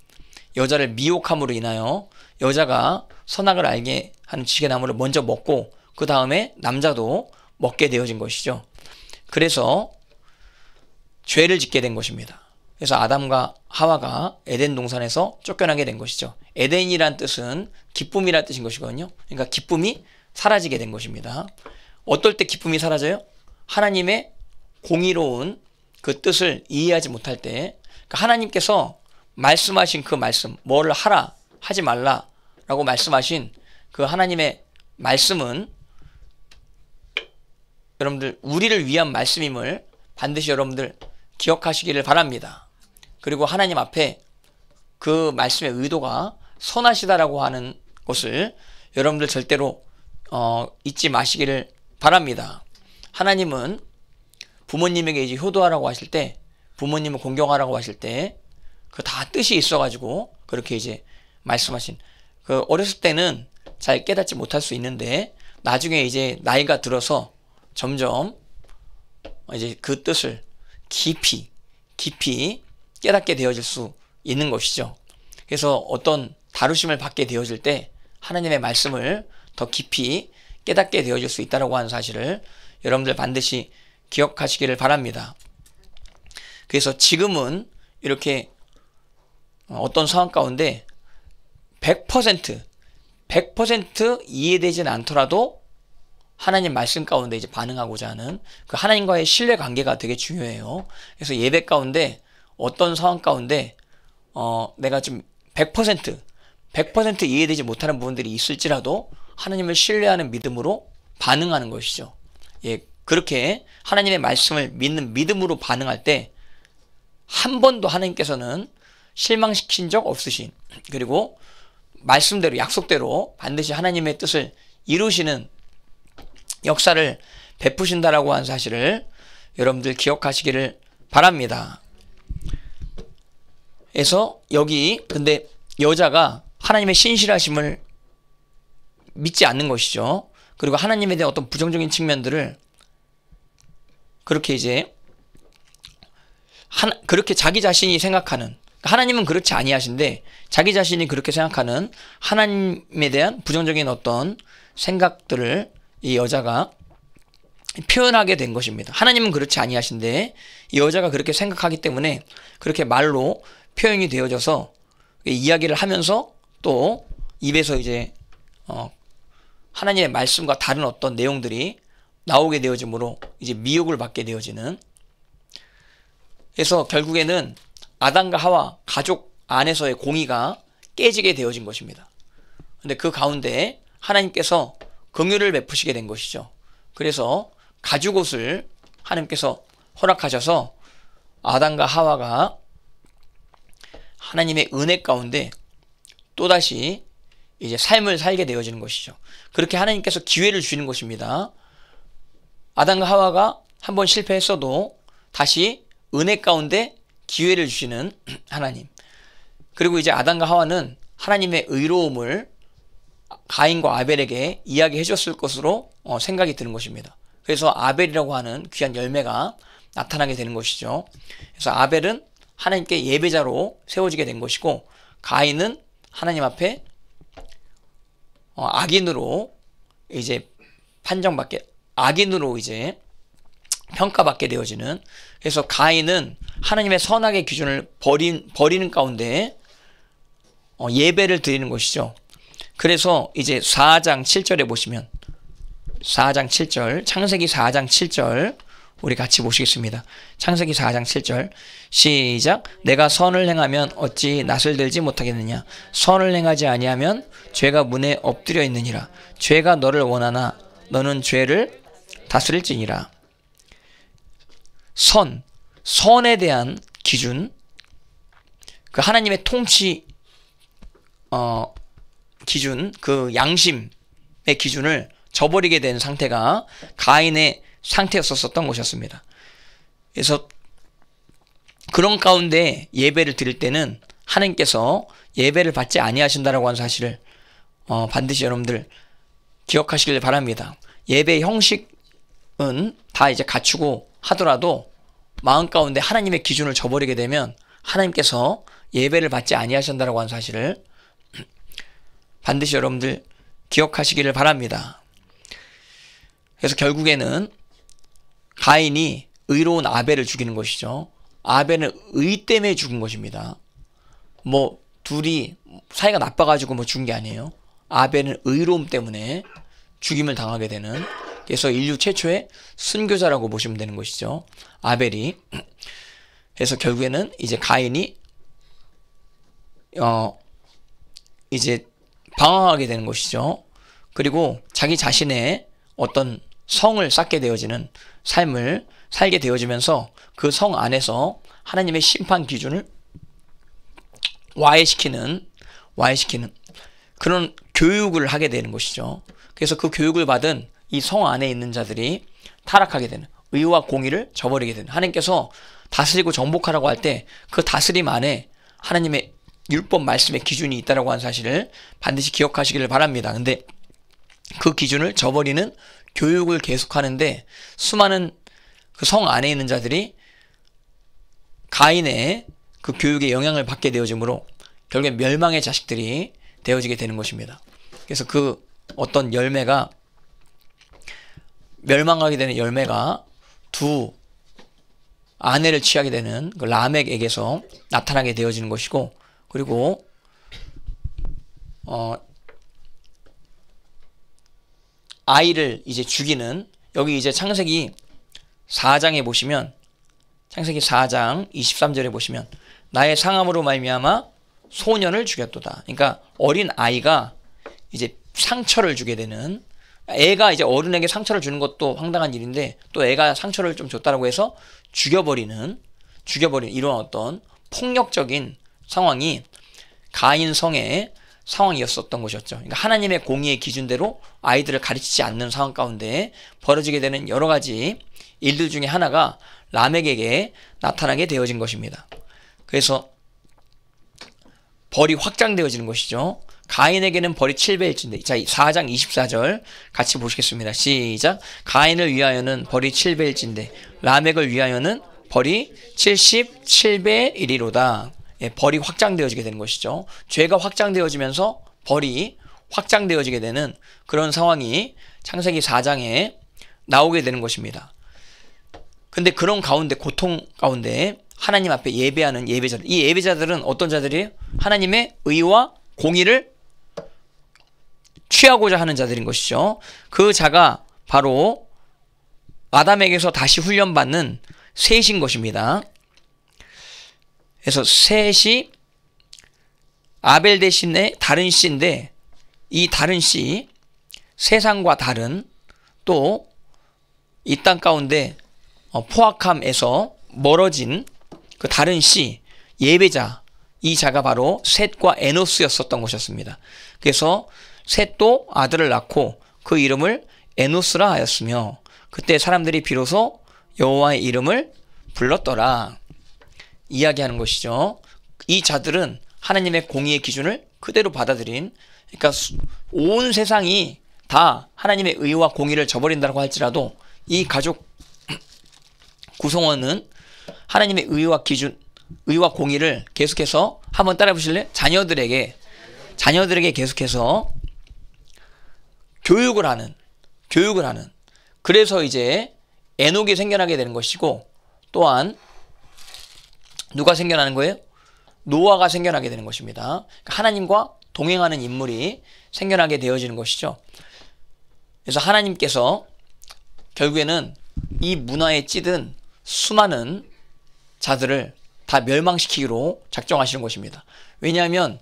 여자를 미혹함으로 인하여 여자가 선악을 알게 하는 지게나무를 먼저 먹고 그 다음에 남자도 먹게 되어진 것이죠. 그래서 죄를 짓게 된 것입니다. 그래서 아담과 하와가 에덴 동산에서 쫓겨나게 된 것이죠. 에덴이란 뜻은 기쁨이란 뜻인 것이거든요. 그러니까 기쁨이 사라지게 된 것입니다. 어떨 때 기쁨이 사라져요? 하나님의 공의로운 그 뜻을 이해하지 못할 때 그러니까 하나님께서 말씀하신 그 말씀, 뭐를 하라, 하지 말라 라고 말씀하신 그 하나님의 말씀은 여러분들 우리를 위한 말씀임을 반드시 여러분들 기억하시기를 바랍니다. 그리고 하나님 앞에 그 말씀의 의도가 선하시다라고 하는 것을 여러분들 절대로 어, 잊지 마시기를 바랍니다. 하나님은 부모님에게 이제 효도하라고 하실 때 부모님을 공경하라고 하실 때그 다 뜻이 있어가지고 그렇게 이제 말씀하신 그 어렸을 때는 잘 깨닫지 못할 수 있는데 나중에 이제 나이가 들어서 점점 이제 그 뜻을 깊이 깊이 깨닫게 되어질 수 있는 것이죠. 그래서 어떤 다루심을 받게 되어질 때 하나님의 말씀을 더 깊이 깨닫게 되어질 수 있다라고 하는 사실을 여러분들 반드시 기억하시기를 바랍니다. 그래서 지금은 이렇게 어떤 상황 가운데 100% 100% 이해되진 않더라도 하나님 말씀 가운데 이제 반응하고자 하는 그 하나님과의 신뢰 관계가 되게 중요해요. 그래서 예배 가운데 어떤 상황 가운데 어 내가 좀 100% 100% 이해되지 못하는 부분들이 있을지라도 하나님을 신뢰하는 믿음으로 반응하는 것이죠. 예, 그렇게 하나님의 말씀을 믿는 믿음으로 반응할 때 한 번도 하나님께서는 실망시킨 적 없으신 그리고 말씀대로 약속대로 반드시 하나님의 뜻을 이루시는 역사를 베푸신다라고 한 사실을 여러분들 기억하시기를 바랍니다. 그래서 여기 근데 여자가 하나님의 신실하심을 믿지 않는 것이죠. 그리고 하나님에 대한 어떤 부정적인 측면들을 그렇게 이제 하나, 그렇게 자기 자신이 생각하는 그러니까 하나님은 그렇지 아니하신데 자기 자신이 그렇게 생각하는 하나님에 대한 부정적인 어떤 생각들을 이 여자가 표현하게 된 것입니다. 하나님은 그렇지 아니하신데 이 여자가 그렇게 생각하기 때문에 그렇게 말로 표현이 되어져서 이야기를 하면서 또 입에서 이제 어 하나님의 말씀과 다른 어떤 내용들이 나오게 되어지므로 이제 미혹을 받게 되어지는 그래서 결국에는 아담과 하와 가족 안에서의 공의가 깨지게 되어진 것입니다. 근데 그 가운데 하나님께서 긍휼을 베푸시게 된 것이죠. 그래서 가죽옷을 하나님께서 허락하셔서 아담과 하와가 하나님의 은혜 가운데 또다시 이제 삶을 살게 되어지는 것이죠. 그렇게 하나님께서 기회를 주시는 것입니다. 아담과 하와가 한번 실패했어도 다시 은혜 가운데 기회를 주시는 하나님. 그리고 이제 아담과 하와는 하나님의 의로움을 가인과 아벨에게 이야기해 줬을 것으로 어, 생각이 드는 것입니다. 그래서 아벨이라고 하는 귀한 열매가 나타나게 되는 것이죠. 그래서 아벨은 하나님께 예배자로 세워지게 된 것이고 가인은 하나님 앞에 어, 악인으로 이제 판정받게 악인으로 이제 평가받게 되어지는 그래서 가인은 하나님의 선악의 기준을 버린, 버리는 가운데 어, 예배를 드리는 것이죠. 그래서 이제 4장 7절에 보시면 4장 7절 창세기 4장 7절 우리 같이 보시겠습니다. 창세기 4장 7절 시작 내가 선을 행하면 어찌 낯을 들지 못하겠느냐 선을 행하지 아니하면 죄가 문에 엎드려 있느니라 죄가 너를 원하나 너는 죄를 다스릴지니라 선 선에 대한 기준 그 하나님의 통치 어, 기준, 그 양심의 기준을 저버리게 된 상태가 가인의 상태였었던 것이었습니다. 그래서 그런 가운데 예배를 드릴 때는 하나님께서 예배를 받지 아니하신다라고 하는 사실을 어, 반드시 여러분들 기억하시길 바랍니다. 예배 형식은 다 이제 갖추고 하더라도 마음 가운데 하나님의 기준을 저버리게 되면 하나님께서 예배를 받지 아니하신다라고 하는 사실을 반드시 여러분들 기억하시기를 바랍니다. 그래서 결국에는 가인이 의로운 아벨을 죽이는 것이죠. 아벨은 의 때문에 죽은 것입니다. 뭐 둘이 사이가 나빠가지고 뭐 죽은 게 아니에요. 아벨은 의로움 때문에 죽임을 당하게 되는 그래서 인류 최초의 순교자라고 보시면 되는 것이죠. 아벨이 그래서 결국에는 이제 가인이 어 이제 방황하게 되는 것이죠. 그리고 자기 자신의 어떤 성을 쌓게 되어지는 삶을 살게 되어지면서 그 성 안에서 하나님의 심판 기준을 와해시키는 와해시키는 그런 교육을 하게 되는 것이죠. 그래서 그 교육을 받은 이 성 안에 있는 자들이 타락하게 되는 의와 공의를 저버리게 되는 하나님께서 다스리고 정복하라고 할 때 그 다스림 안에 하나님의 율법 말씀의 기준이 있다라고 한 사실을 반드시 기억하시기를 바랍니다. 근데 그 기준을 저버리는 교육을 계속하는데 수많은 그 성 안에 있는 자들이 가인의 그 교육에 영향을 받게 되어지므로 결국엔 멸망의 자식들이 되어지게 되는 것입니다. 그래서 그 어떤 열매가 멸망하게 되는 열매가 두 아내를 취하게 되는 그 라멕에게서 나타나게 되어지는 것이고 그리고 어 아이를 이제 죽이는 여기 이제 창세기 4장에 보시면 창세기 4장 23절에 보시면 나의 상함으로 말미암아 소년을 죽였도다. 그러니까 어린 아이가 이제 상처를 주게 되는 애가 이제 어른에게 상처를 주는 것도 황당한 일인데 또 애가 상처를 좀 줬다라고 해서 죽여버리는 죽여버리는 이런 어떤 폭력적인 상황이 가인 성의 상황이었었던 것이었죠. 그러니까 하나님의 공의의 기준대로 아이들을 가르치지 않는 상황 가운데 벌어지게 되는 여러 가지 일들 중에 하나가 라멕에게 나타나게 되어진 것입니다. 그래서 벌이 확장되어지는 것이죠. 가인에게는 벌이 7배일진데 자 4장 24절 같이 보시겠습니다. 시작 가인을 위하여는 벌이 7배일진데 라멕을 위하여는 벌이 77배이리로다. 예, 벌이 확장되어지게 되는 것이죠. 죄가 확장되어지면서 벌이 확장되어지게 되는 그런 상황이 창세기 4장에 나오게 되는 것입니다. 근데 그런 가운데 고통 가운데 하나님 앞에 예배하는 예배자들 이 예배자들은 어떤 자들이에요? 하나님의 의와 공의를 취하고자 하는 자들인 것이죠. 그 자가 바로 아담에게서 다시 훈련받는 셋인 것입니다. 그래서 셋이 아벨 대신에 다른 씨인데 이 다른 씨 세상과 다른 또 이 땅 가운데 어, 포악함에서 멀어진 그 다른 씨 예배자 이 자가 바로 셋과 에노스였었던 것이었습니다. 그래서 셋도 아들을 낳고 그 이름을 에노스라 하였으며 그때 사람들이 비로소 여호와의 이름을 불렀더라. 이야기하는 것이죠. 이 자들은 하나님의 공의의 기준을 그대로 받아들인 그러니까 온 세상이 다 하나님의 의와 공의를 저버린다고 할지라도 이 가족 구성원은 하나님의 의와 기준 의와 공의를 계속해서 한번 따라해 보실래? 자녀들에게 자녀들에게 계속해서 교육을 하는 교육을 하는 그래서 이제 에녹이 생겨나게 되는 것이고 또한 누가 생겨나는 거예요? 노아가 생겨나게 되는 것입니다. 그러니까 하나님과 동행하는 인물이 생겨나게 되어지는 것이죠. 그래서 하나님께서 결국에는 이 문화에 찌든 수많은 자들을 다 멸망시키기로 작정하시는 것입니다. 왜냐하면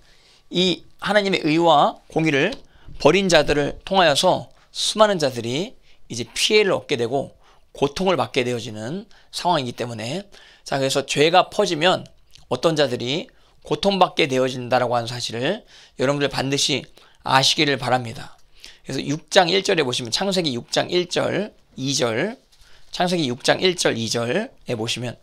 이 하나님의 의와 공의를 버린 자들을 통하여서 수많은 자들이 이제 피해를 얻게 되고 고통을 받게 되어지는 상황이기 때문에 자, 그래서 죄가 퍼지면 어떤 자들이 고통받게 되어진다라고 하는 사실을 여러분들 반드시 아시기를 바랍니다. 그래서 6장 1절에 보시면 창세기 6장 1절, 2절, 창세기 6장 1절, 2절에 보시면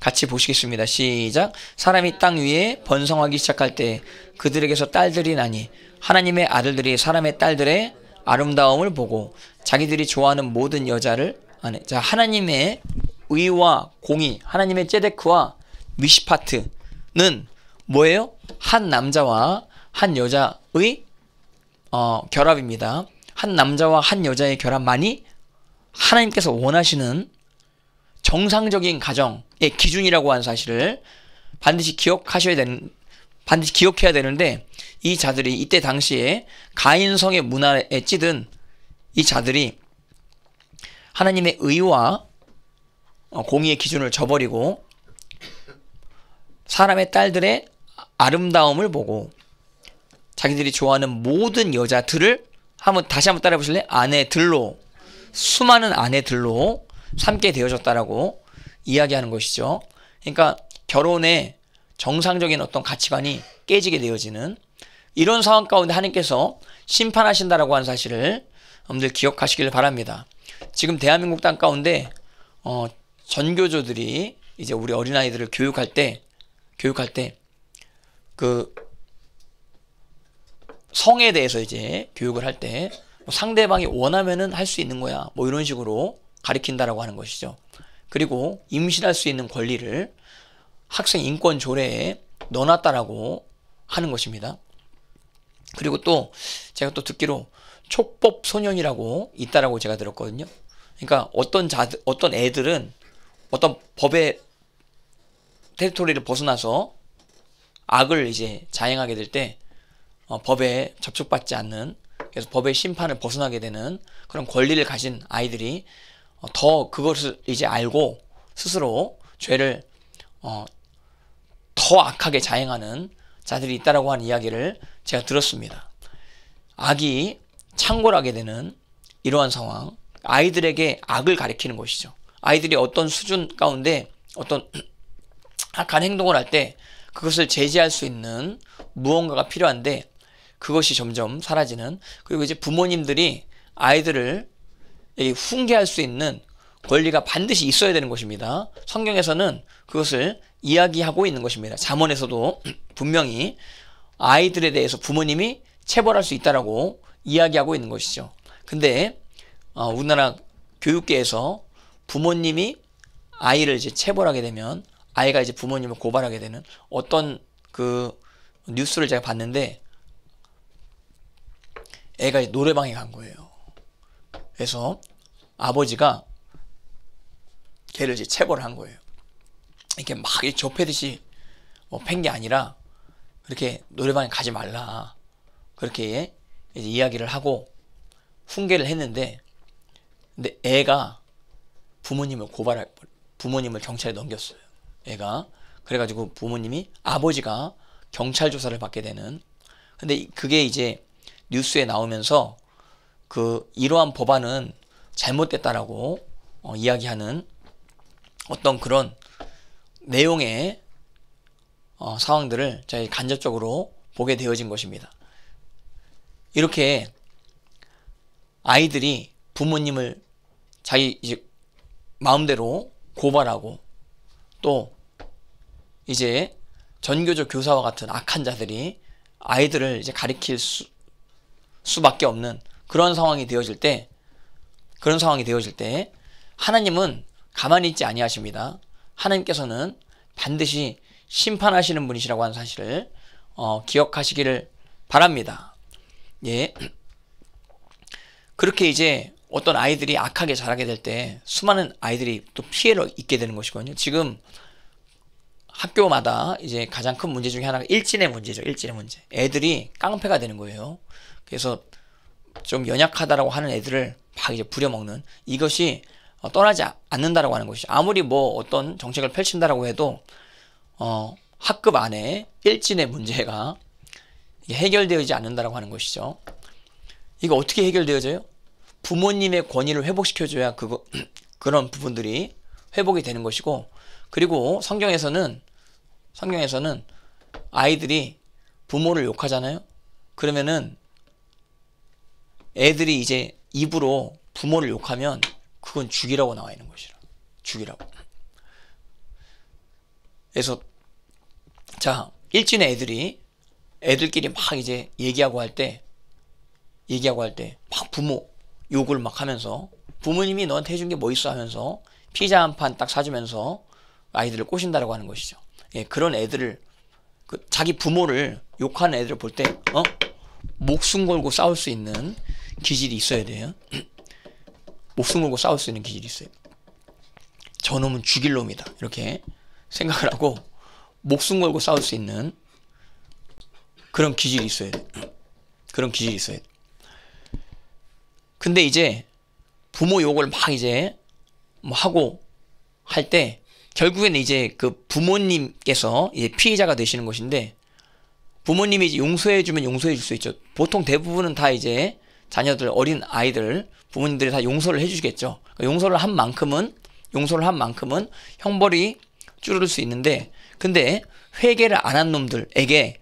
같이 보시겠습니다. 시작. 사람이 땅 위에 번성하기 시작할 때 그들에게서 딸들이 나니 하나님의 아들들이 사람의 딸들의 아름다움을 보고 자기들이 좋아하는 모든 여자를 아내. 자, 하나님의 의와 공의, 하나님의 제데크와 미시파트는 뭐예요? 한 남자와 한 여자의 어, 결합입니다. 한 남자와 한 여자의 결합만이 하나님께서 원하시는 정상적인 가정의 기준이라고 하 사실을 반드시 기억하셔야 되는 반드시 기억해야 되는데 이 자들이 이때 당시에 가인성의 문화에 찌든 이 자들이 하나님의 의와 어, 공의의 기준을 저버리고 사람의 딸들의 아름다움을 보고 자기들이 좋아하는 모든 여자들을 한번 다시 한번 따라해 보실래? 아내들로 수많은 아내들로 삼게 되어졌다라고 이야기하는 것이죠. 그러니까 결혼의 정상적인 어떤 가치관이 깨지게 되어지는 이런 상황 가운데 하나님께서 심판하신다라고 하 사실을 여러분들 기억하시길 바랍니다. 지금 대한민국 땅 가운데 어, 전교조들이 이제 우리 어린아이들을 교육할 때 교육할 때 그 성에 대해서 이제 교육을 할때 뭐 상대방이 원하면은 할 수 있는 거야. 뭐 이런 식으로 가리킨다라고 하는 것이죠. 그리고 임신할 수 있는 권리를 학생 인권 조례에 넣어놨다라고 하는 것입니다. 그리고 또 제가 또 듣기로 촉법 소년이라고 있다라고 제가 들었거든요. 그러니까 어떤 자 어떤 애들은 어떤 법의 테리토리를 벗어나서 악을 이제 자행하게 될때 어, 법에 접촉받지 않는 그래서 법의 심판을 벗어나게 되는 그런 권리를 가진 아이들이 어, 더 그것을 이제 알고 스스로 죄를 어, 더 악하게 자행하는 자들이 있다라고 하는 이야기를 제가 들었습니다. 악이 창궐하게 되는 이러한 상황, 아이들에게 악을 가리키는 것이죠. 아이들이 어떤 수준 가운데 어떤 악한 행동을 할 때 그것을 제지할 수 있는 무언가가 필요한데 그것이 점점 사라지는 그리고 이제 부모님들이 아이들을 훈계할 수 있는 권리가 반드시 있어야 되는 것입니다. 성경에서는 그것을 이야기하고 있는 것입니다. 자언에서도 분명히 아이들에 대해서 부모님이 체벌할 수 있다라고 이야기하고 있는 것이죠. 근데 어, 우리나라 교육계에서 부모님이 아이를 이제 체벌하게 되면 아이가 이제 부모님을 고발하게 되는 어떤 그 뉴스를 제가 봤는데 애가 이제 노래방에 간 거예요. 그래서 아버지가 걔를 이제 체벌한 거예요. 이렇게 막 접해듯이 뭐팬게 아니라 그렇게 노래방에 가지 말라 그렇게 이제 이야기를 하고 훈계를 했는데 근데 애가 부모님을 고발할 부모님을 경찰에 넘겼어요. 애가 그래가지고 부모님이 아버지가 경찰 조사를 받게 되는 근데 그게 이제 뉴스에 나오면서 그 이러한 법안은 잘못됐다라고 어, 이야기하는 어떤 그런 내용의 어, 상황들을 저희 간접적으로 보게 되어진 것입니다. 이렇게 아이들이 부모님을 자기 이제 마음대로 고발하고 또 이제 전교조 교사와 같은 악한 자들이 아이들을 이제 가리킬 수, 수밖에 없는 그런 상황이 되어질 때 그런 상황이 되어질 때 하나님은 가만히 있지 아니하십니다. 하나님께서는 반드시 심판하시는 분이시라고 하는 사실을 어, 기억하시기를 바랍니다. 예. 그렇게 이제 어떤 아이들이 악하게 자라게 될 때 수많은 아이들이 또 피해를 입게 되는 것이거든요. 지금 학교마다 이제 가장 큰 문제 중에 하나가 일진의 문제죠. 일진의 문제. 애들이 깡패가 되는 거예요. 그래서 좀 연약하다라고 하는 애들을 막 이제 부려먹는 이것이 어, 떠나지 아- 않는다라고 하는 것이 아무리 뭐 어떤 정책을 펼친다라고 해도 어 학급 안에 일진의 문제가 해결되지 않는다라고 하는 것이죠. 이거 어떻게 해결되어져요? 부모님의 권위를 회복시켜줘야 그거 그런 부분들이 회복이 되는 것이고 그리고 성경에서는 성경에서는 아이들이 부모를 욕하잖아요. 그러면은 애들이 이제 입으로 부모를 욕하면 그건 죽이라고 나와 있는 것이라. 죽이라고. 그래서 자, 일진의 애들이 애들끼리 막 이제 얘기하고 할 때 얘기하고 할 때 막 부모 욕을 막 하면서 부모님이 너한테 해준 게 뭐 있어 하면서 피자 한 판 딱 사주면서 아이들을 꼬신다라고 하는 것이죠. 예, 그런 애들을 그 자기 부모를 욕하는 애들을 볼때 어? 목숨 걸고 싸울 수 있는 기질이 있어야 돼요. 목숨 걸고 싸울 수 있는 기질이 있어요. 저놈은 죽일 놈이다. 이렇게 생각을 하고 목숨 걸고 싸울 수 있는 그런 기질이 있어야 돼. 그런 기질이 있어야 돼. 근데 이제 부모 욕을 막 이제 뭐 하고 할 때 결국에는 이제 그 부모님께서 이제 피해자가 되시는 것인데 부모님이 이제 용서해주면 용서해줄 수 있죠. 보통 대부분은 다 이제 자녀들 어린 아이들 부모님들이 다 용서를 해주시겠죠. 그러니까 용서를 한 만큼은 용서를 한 만큼은 형벌이 줄어들 수 있는데 근데 회개를 안 한 놈들에게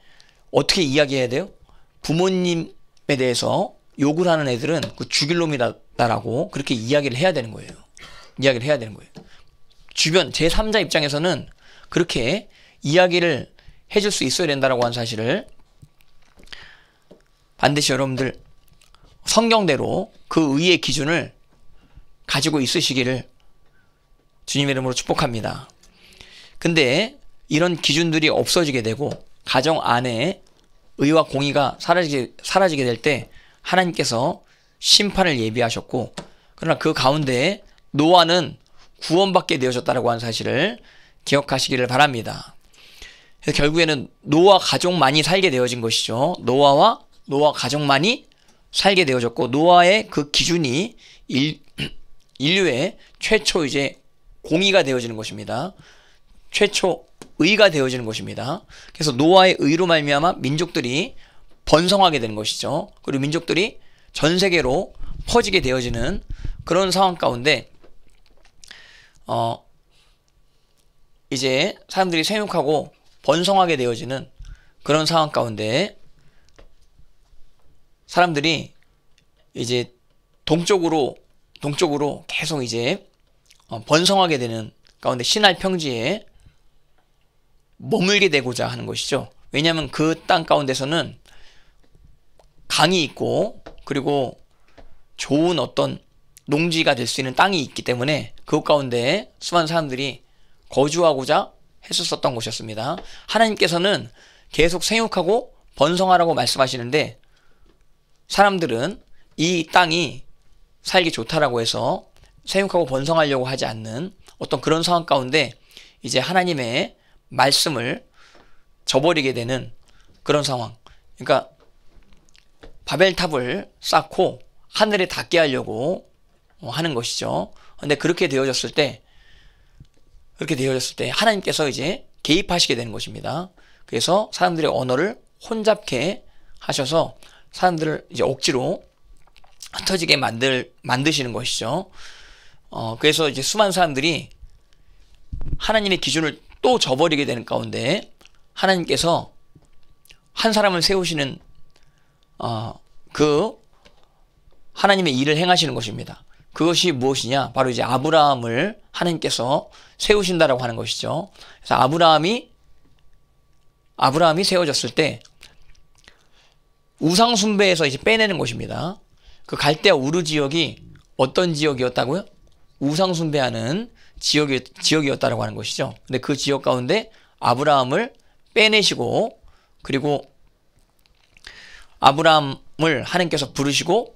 어떻게 이야기해야 돼요? 부모님에 대해서 욕을 하는 애들은 그 죽일 놈이다라고 그렇게 이야기를 해야 되는 거예요. 이야기를 해야 되는 거예요. 주변 제3자 입장에서는 그렇게 이야기를 해줄 수 있어야 된다라고 하 사실을 반드시 여러분들 성경대로 그 의의 기준을 가지고 있으시기를 주님 이름으로 축복합니다. 근데 이런 기준들이 없어지게 되고 가정 안에 의와 공의가 사라지게, 사라지게 될때 하나님께서 심판을 예비하셨고 그러나 그 가운데에 노아는 구원받게 되어졌다라고 하는 사실을 기억하시기를 바랍니다. 그래서 결국에는 노아 가족만이 살게 되어진 것이죠. 노아와 노아 가족만이 살게 되어졌고 노아의 그 기준이 일, 인류의 최초 이제 공의가 되어지는 것입니다. 최초 의가 되어지는 것입니다. 그래서 노아의 의로 말미암아 민족들이 번성하게 되는 것이죠. 그리고 민족들이 전 세계로 퍼지게 되어지는 그런 상황 가운데 어 이제 사람들이 생육하고 번성하게 되어지는 그런 상황 가운데 사람들이 이제 동쪽으로 동쪽으로 계속 이제 어, 번성하게 되는 가운데 신할 평지에 머물게 되고자 하는 것이죠. 왜냐하면 그 땅 가운데서는 강이 있고 그리고 좋은 어떤 농지가 될 수 있는 땅이 있기 때문에 그 가운데 수많은 사람들이 거주하고자 했었던 곳이었습니다. 하나님께서는 계속 생육하고 번성하라고 말씀하시는데 사람들은 이 땅이 살기 좋다라고 해서 생육하고 번성하려고 하지 않는 어떤 그런 상황 가운데 이제 하나님의 말씀을 저버리게 되는 그런 상황. 그러니까 바벨탑을 쌓고 하늘에 닿게 하려고 어, 하는 것이죠. 근데 그렇게 되어졌을 때 그렇게 되어졌을 때 하나님께서 이제 개입하시게 되는 것입니다. 그래서 사람들의 언어를 혼잡케 하셔서 사람들을 이제 억지로 흩어지게 만들 만드시는 것이죠. 어, 그래서 이제 수많은 사람들이 하나님의 기준을 또 저버리게 되는 가운데 하나님께서 한 사람을 세우시는 어, 그 하나님의 일을 행하시는 것입니다. 그것이 무엇이냐? 바로 이제 아브라함을 하나님께서 세우신다라고 하는 것이죠. 그래서 아브라함이 아브라함이 세워졌을 때 우상 숭배에서 이제 빼내는 것입니다. 그 갈대아 우르 지역이 어떤 지역이었다고요? 우상 숭배하는 지역 지역이었다라고 하는 것이죠. 근데 그 지역 가운데 아브라함을 빼내시고 그리고 아브라함을 하나님께서 부르시고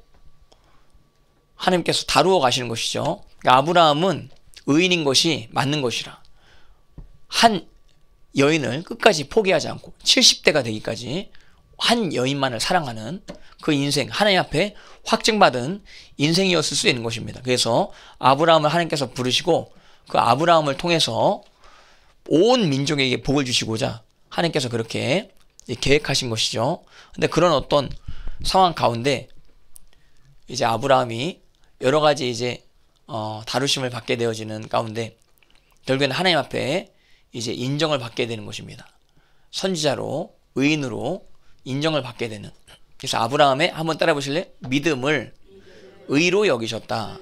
하나님께서 다루어 가시는 것이죠. 그러니까 아브라함은 의인인 것이 맞는 것이라. 한 여인을 끝까지 포기하지 않고 70대가 되기까지 한 여인만을 사랑하는 그 인생 하나님 앞에 확증받은 인생이었을 수 있는 것입니다. 그래서 아브라함을 하나님께서 부르시고 그 아브라함을 통해서 온 민족에게 복을 주시고자 하나님께서 그렇게 계획하신 것이죠. 근데 그런 어떤 상황 가운데 이제 아브라함이 여러 가지 이제 어, 다루심을 받게 되어지는 가운데 결국에는 하나님 앞에 이제 인정을 받게 되는 것입니다. 선지자로 의인으로 인정을 받게 되는. 그래서 아브라함의 한번 따라 보실래? 믿음을 의로 여기셨다.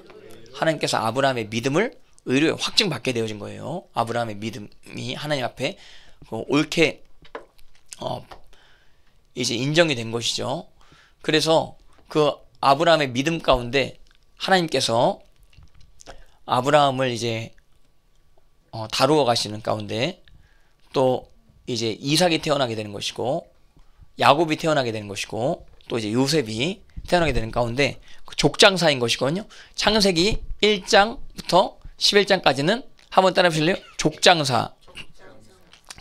하나님께서 아브라함의 믿음을 의로 확증받게 되어진 거예요. 아브라함의 믿음이 하나님 앞에 그 옳게 어, 이제 인정이 된 것이죠. 그래서 그 아브라함의 믿음 가운데 하나님께서 아브라함을 이제 어, 다루어 가시는 가운데 또 이제 이삭이 태어나게 되는 것이고 야곱이 태어나게 되는 것이고 또 이제 요셉이 태어나게 되는 가운데 그 족장사인 것이거든요. 창세기 1장부터 11장까지는 한번 따라 보실래요? 족장사.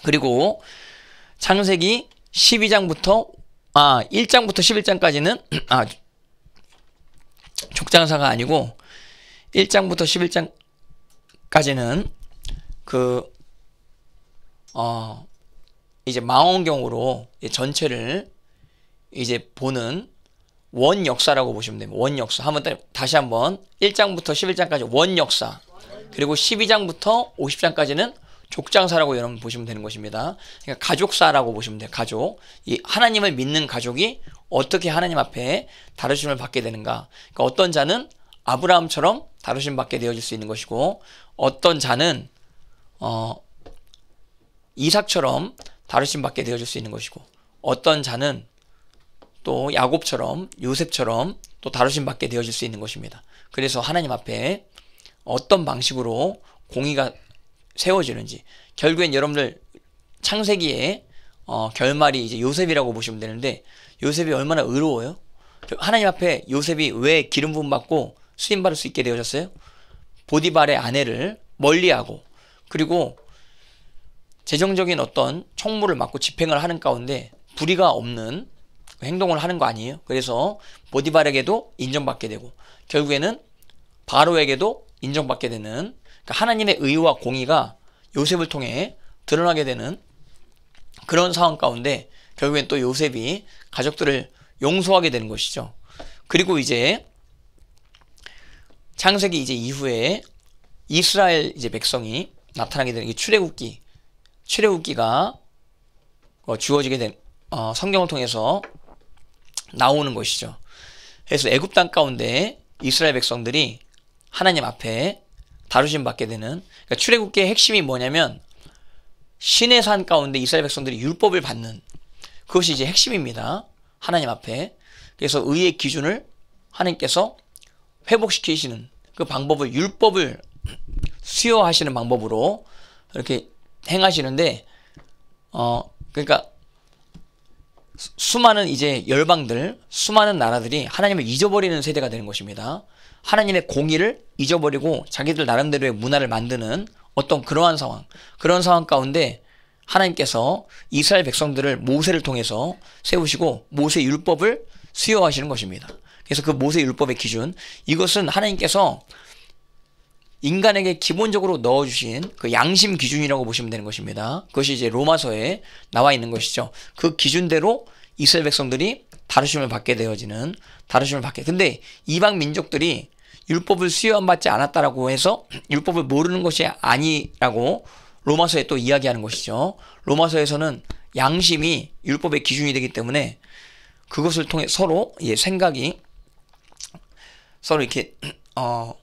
그리고 창세기 12장부터 아 1장부터 11장까지는 아 족장사가 아니고 1장부터 11장까지는 그 어 이제 망원경으로 전체를 이제 보는 원 역사라고 보시면 됩니다. 원 역사. 한번 다시 한번 1장부터 11장까지 원 역사. 그리고 12장부터 50장까지는 족장사라고 여러분 보시면 되는 것입니다. 그러니까 가족사라고 보시면 돼요. 가족. 이 하나님을 믿는 가족이 어떻게 하나님 앞에 다루심을 받게 되는가. 그러니까 어떤 자는 아브라함처럼 다루심 받게 되어질 수 있는 것이고 어떤 자는 어 이삭처럼 다루심 받게 되어질 수 있는 것이고 어떤 자는 또 야곱처럼 요셉처럼 또 다루심 받게 되어질 수 있는 것입니다. 그래서 하나님 앞에 어떤 방식으로 공의가 세워지는지 결국엔 여러분들 창세기에 어, 결말이 이제 요셉이라고 보시면 되는데 요셉이 얼마나 의로워요? 하나님 앞에 요셉이 왜 기름 부음 받고 수임 받을 수 있게 되어졌어요? 보디발의 아내를 멀리하고 그리고 재정적인 어떤 총무를 맡고 집행을 하는 가운데 불의가 없는 그 행동을 하는 거 아니에요? 그래서 보디발에게도 인정받게 되고 결국에는 바로에게도 인정받게 되는 그러니까 하나님의 의와 공의가 요셉을 통해 드러나게 되는 그런 상황 가운데 결국엔 또 요셉이 가족들을 용서하게 되는 것이죠. 그리고 이제 창세기 이제 이후에 이스라엘 이제 백성이 나타나게 되는 출애굽기, 출애굽기가 어, 주어지게 된 어, 성경을 통해서 나오는 것이죠. 그래서 애굽 땅 가운데 이스라엘 백성들이 하나님 앞에 다루심 받게 되는 그러니까 출애굽기의 핵심이 뭐냐면 신의 산 가운데 이스라엘 백성들이 율법을 받는 그것이 이제 핵심입니다. 하나님 앞에. 그래서 의의 기준을 하나님께서 회복시키시는 그 방법을 율법을 수여하시는 방법으로 이렇게 행하시는데 어 그러니까 수많은 이제 열방들, 수많은 나라들이 하나님을 잊어버리는 세대가 되는 것입니다. 하나님의 공의를 잊어버리고 자기들 나름대로의 문화를 만드는 어떤 그러한 상황, 그런 상황 가운데 하나님께서 이스라엘 백성들을 모세를 통해서 세우시고 모세 율법을 수여하시는 것입니다. 그래서 그 모세 율법의 기준, 이것은 하나님께서 인간에게 기본적으로 넣어주신 그 양심 기준이라고 보시면 되는 것입니다. 그것이 이제 로마서에 나와 있는 것이죠. 그 기준대로 이스라엘 백성들이 다루심을 받게 되어지는 다루심을 받게. 근데 이방 민족들이 율법을 수여받지 않았다라고 해서 율법을 모르는 것이 아니라고 로마서에 또 이야기하는 것이죠. 로마서에서는 양심이 율법의 기준이 되기 때문에 그것을 통해 서로 예, 생각이 서로 이렇게 어,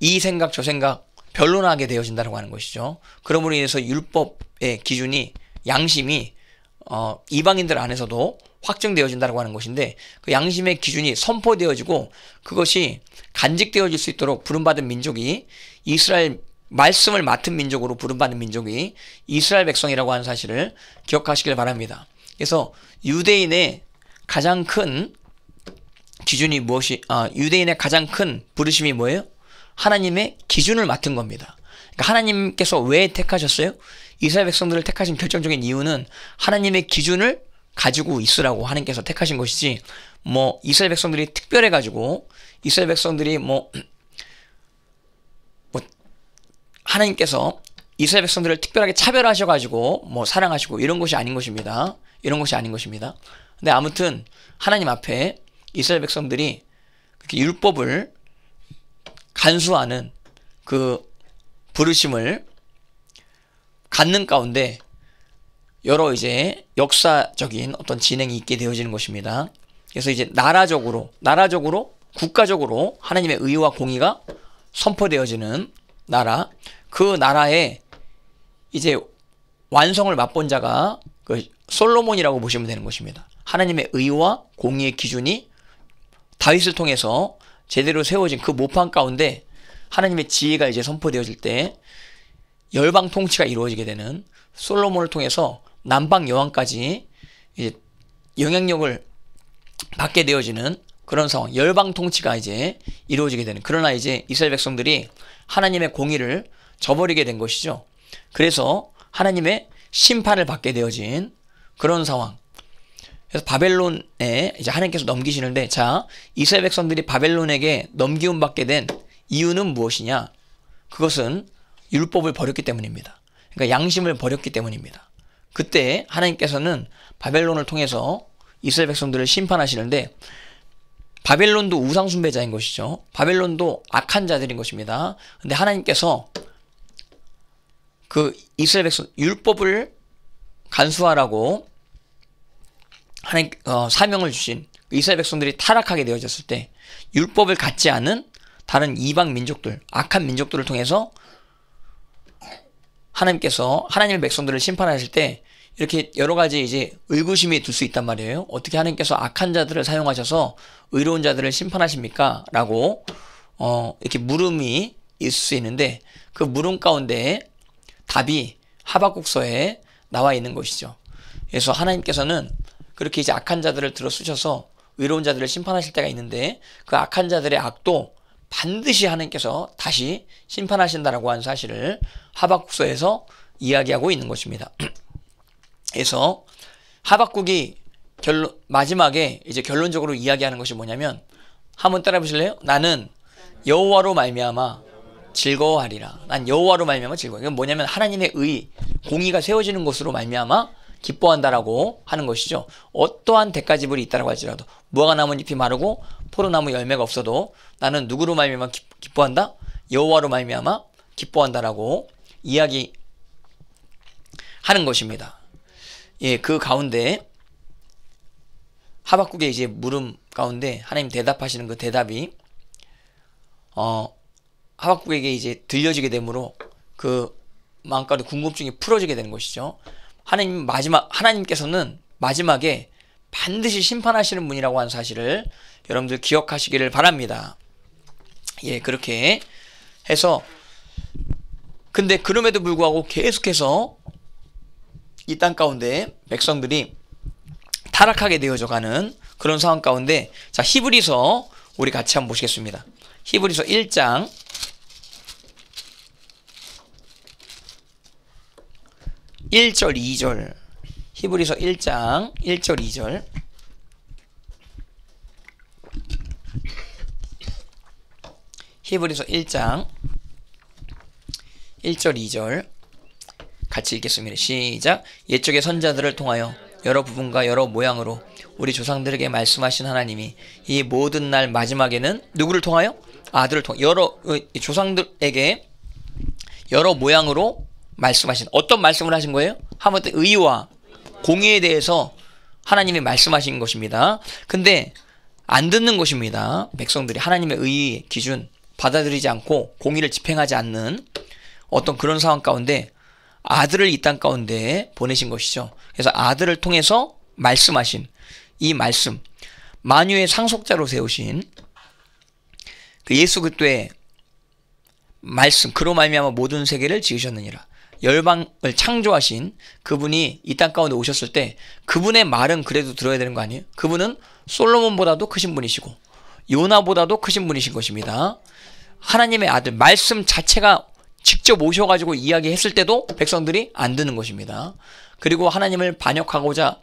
이 생각 저 생각 변론하게 되어진다고 하는 것이죠. 그러므로 인해서 율법의 기준이 양심이 어, 이방인들 안에서도 확정되어진다고 하는 것인데 그 양심의 기준이 선포되어지고 그것이 간직되어질 수 있도록 부름받은 민족이 이스라엘 말씀을 맡은 민족으로 부름받은 민족이 이스라엘 백성이라고 하는 사실을 기억하시길 바랍니다. 그래서 유대인의 가장 큰 기준이 무엇이 아, 유대인의 가장 큰 부르심이 뭐예요? 하나님의 기준을 맡은 겁니다. 그러니까 하나님께서 왜 택하셨어요? 이스라엘 백성들을 택하신 결정적인 이유는 하나님의 기준을 가지고 있으라고 하나님께서 택하신 것이지 뭐 이스라엘 백성들이 특별해 가지고 이스라엘 백성들이 뭐, 뭐 하나님께서 이스라엘 백성들을 특별하게 차별하셔가지고 뭐 사랑하시고 이런 것이 아닌 것입니다. 이런 것이 아닌 것입니다. 근데 아무튼 하나님 앞에 이스라엘 백성들이 그렇게 율법을 간수하는 그 부르심을 갖는 가운데 여러 이제 역사적인 어떤 진행이 있게 되어지는 것입니다. 그래서 이제 나라적으로 나라적으로 국가적으로 하나님의 의와 공의가 선포되어지는 나라, 그 나라에 이제 완성을 맛본 자가 그 솔로몬이라고 보시면 되는 것입니다. 하나님의 의와 공의의 기준이 다윗을 통해서 제대로 세워진 그 모판 가운데 하나님의 지혜가 이제 선포되어질 때 열방 통치가 이루어지게 되는 솔로몬을 통해서 남방 여왕까지 이제 영향력을 받게 되어지는 그런 상황, 열방 통치가 이제 이루어지게 되는. 그러나 이제 이스라엘 백성들이 하나님의 공의를 저버리게 된 것이죠. 그래서 하나님의 심판을 받게 되어진 그런 상황. 그래서 바벨론에 이제 하나님께서 넘기시는데, 자, 이스라엘 백성들이 바벨론에게 넘기움 받게 된 이유는 무엇이냐? 그것은 율법을 버렸기 때문입니다. 그러니까 양심을 버렸기 때문입니다. 그때 하나님께서는 바벨론을 통해서 이스라엘 백성들을 심판하시는데 바벨론도 우상 숭배자인 것이죠. 바벨론도 악한 자들인 것입니다. 근데 하나님께서 그 이스라엘 백성 율법을 간수하라고 하나님 어, 사명을 주신 그 이스라엘 백성들이 타락하게 되어졌을 때 율법을 갖지 않은 다른 이방 민족들, 악한 민족들을 통해서 하나님께서 하나님의 백성들을 심판하실 때 이렇게 여러 가지 이제 의구심이 들 수 있단 말이에요. 어떻게 하나님께서 악한 자들을 사용하셔서 의로운 자들을 심판하십니까? 라고 어, 이렇게 물음이 있을 수 있는데 그 물음 가운데 답이 하박국서에 나와 있는 것이죠. 그래서 하나님께서는 그렇게 이제 악한 자들을 들어 쓰셔서 의로운 자들을 심판하실 때가 있는데 그 악한 자들의 악도 반드시 하나님께서 다시 심판하신다라고 하는 사실을 하박국서에서 이야기하고 있는 것입니다. 그래서 하박국이 결론, 마지막에 이제 결론적으로 이야기하는 것이 뭐냐면 한번 따라 보실래요? 나는 여호와로 말미암아 즐거워하리라. 난 여호와로 말미암아 즐거워. 이건 뭐냐면 하나님의 의, 공의가 세워지는 것으로 말미암아 기뻐한다라고 하는 것이죠. 어떠한 대가지불이 있다라고 할지라도 무화과 나뭇잎이 마르고 포도나무 열매가 없어도 나는 누구로 말미암아 기, 기뻐한다? 여호와로 말미암아 기뻐한다라고 이야기 하는 것입니다. 예, 그 가운데 하박국의 이제 물음 가운데 하나님 대답하시는 그 대답이 어 하박국에게 이제 들려지게 되므로 그 마음가의 궁금증이 풀어지게 되는 것이죠. 하나님 마지막 하나님께서는 마지막에 반드시 심판하시는 분이라고 하는 사실을 여러분들 기억하시기를 바랍니다. 예, 그렇게 해서 근데 그럼에도 불구하고 계속해서 이땅 가운데 백성들이 타락하게 되어져 가는 그런 상황 가운데 자, 히브리서 우리 같이 한번 보시겠습니다. 히브리서 1장 1절 2절 히브리서 1장 1절 2절 히브리서 1장 1절 2절 같이 읽겠습니다. 시작. 옛적의 선자들을 통하여 여러 부분과 여러 모양으로 우리 조상들에게 말씀하신 하나님이 이 모든 날 마지막에는 누구를 통하여 아들을 통하여 여러 조상들에게 여러 모양으로 말씀하신 어떤 말씀을 하신 거예요? 하마 의와 공의에 대해서 하나님이 말씀하신 것입니다. 근데 안 듣는 것입니다. 백성들이 하나님의 의 기준 받아들이지 않고 공의를 집행하지 않는 어떤 그런 상황 가운데 아들을 이 땅 가운데 보내신 것이죠. 그래서 아들을 통해서 말씀하신 이 말씀, 만유의 상속자로 세우신 그 예수 그때의 말씀, 그로 말미암아 모든 세계를 지으셨느니라. 열방을 창조하신 그분이 이 땅 가운데 오셨을 때 그분의 말은 그래도 들어야 되는 거 아니에요? 그분은 솔로몬보다도 크신 분이시고 요나보다도 크신 분이신 것입니다. 하나님의 아들 말씀 자체가 직접 오셔가지고 이야기했을 때도 백성들이 안 듣는 것입니다. 그리고 하나님을 반역하고자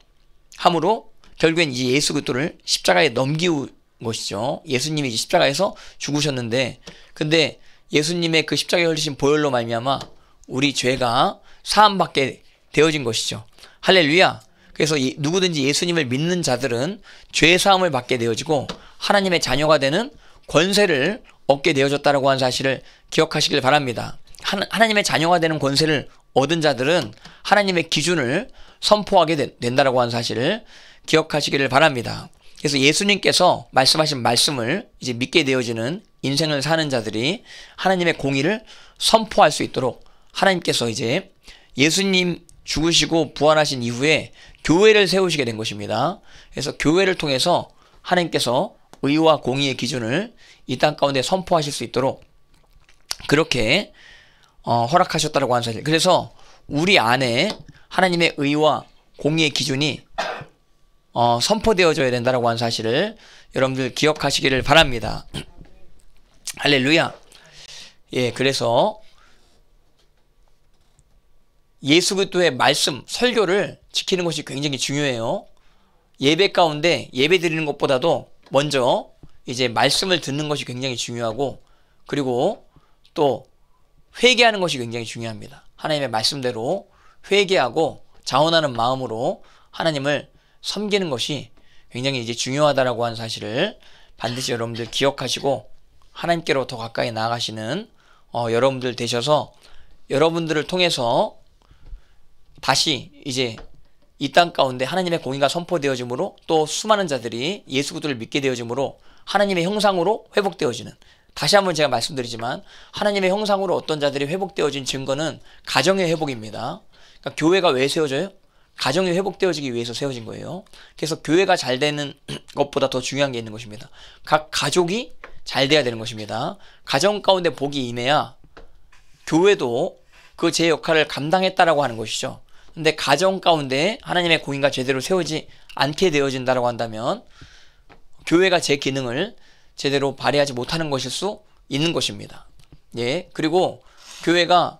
함으로 결국엔 이 예수 그리스도를 십자가에 넘기운 것이죠. 예수님이 십자가에서 죽으셨는데 근데 예수님의 그 십자가에 흘리신 보혈로 말미암아 우리 죄가 사함받게 되어진 것이죠. 할렐루야. 그래서 누구든지 예수님을 믿는 자들은 죄 사함을 받게 되어지고 하나님의 자녀가 되는 권세를 얻게 되어졌다라고 한 사실을 기억하시길 바랍니다. 하나님의 자녀가 되는 권세를 얻은 자들은 하나님의 기준을 선포하게 된다라고 하는 사실을 기억하시기를 바랍니다. 그래서 예수님께서 말씀하신 말씀을 이제 믿게 되어지는 인생을 사는 자들이 하나님의 공의를 선포할 수 있도록 하나님께서 이제 예수님 죽으시고 부활하신 이후에 교회를 세우시게 된 것입니다. 그래서 교회를 통해서 하나님께서 의와 공의의 기준을 이 땅 가운데 선포하실 수 있도록 그렇게 어, 허락하셨다라고 하는 사실. 그래서 우리 안에 하나님의 의와 공의의 기준이 어, 선포되어져야 된다라고 하는 사실을 여러분들 기억하시기를 바랍니다. 할렐루야. 예, 그래서 예수 그리스도의 말씀, 설교를 지키는 것이 굉장히 중요해요. 예배 가운데 예배 드리는 것보다도 먼저 이제 말씀을 듣는 것이 굉장히 중요하고 그리고 또 회개하는 것이 굉장히 중요합니다. 하나님의 말씀대로 회개하고 자원하는 마음으로 하나님을 섬기는 것이 굉장히 이제 중요하다라고 하는 사실을 반드시 여러분들 기억하시고 하나님께로 더 가까이 나아가시는 어, 여러분들 되셔서 여러분들을 통해서 다시 이제 이 땅 가운데 하나님의 공의가 선포되어지므로 또 수많은 자들이 예수 그리스도를 믿게 되어지므로 하나님의 형상으로 회복되어지는 다시 한번 제가 말씀드리지만 하나님의 형상으로 어떤 자들이 회복되어진 증거는 가정의 회복입니다. 그러니까 교회가 왜 세워져요? 가정이 회복되어지기 위해서 세워진 거예요. 그래서 교회가 잘 되는 것보다 더 중요한 게 있는 것입니다. 각 가족이 잘 돼야 되는 것입니다. 가정 가운데 복이 임해야 교회도 그 제 역할을 감당했다라고 하는 것이죠. 근데 가정 가운데 하나님의 공인과 제대로 세우지 않게 되어진다라고 한다면 교회가 제 기능을 제대로 발휘하지 못하는 것일 수 있는 것입니다. 예. 그리고 교회가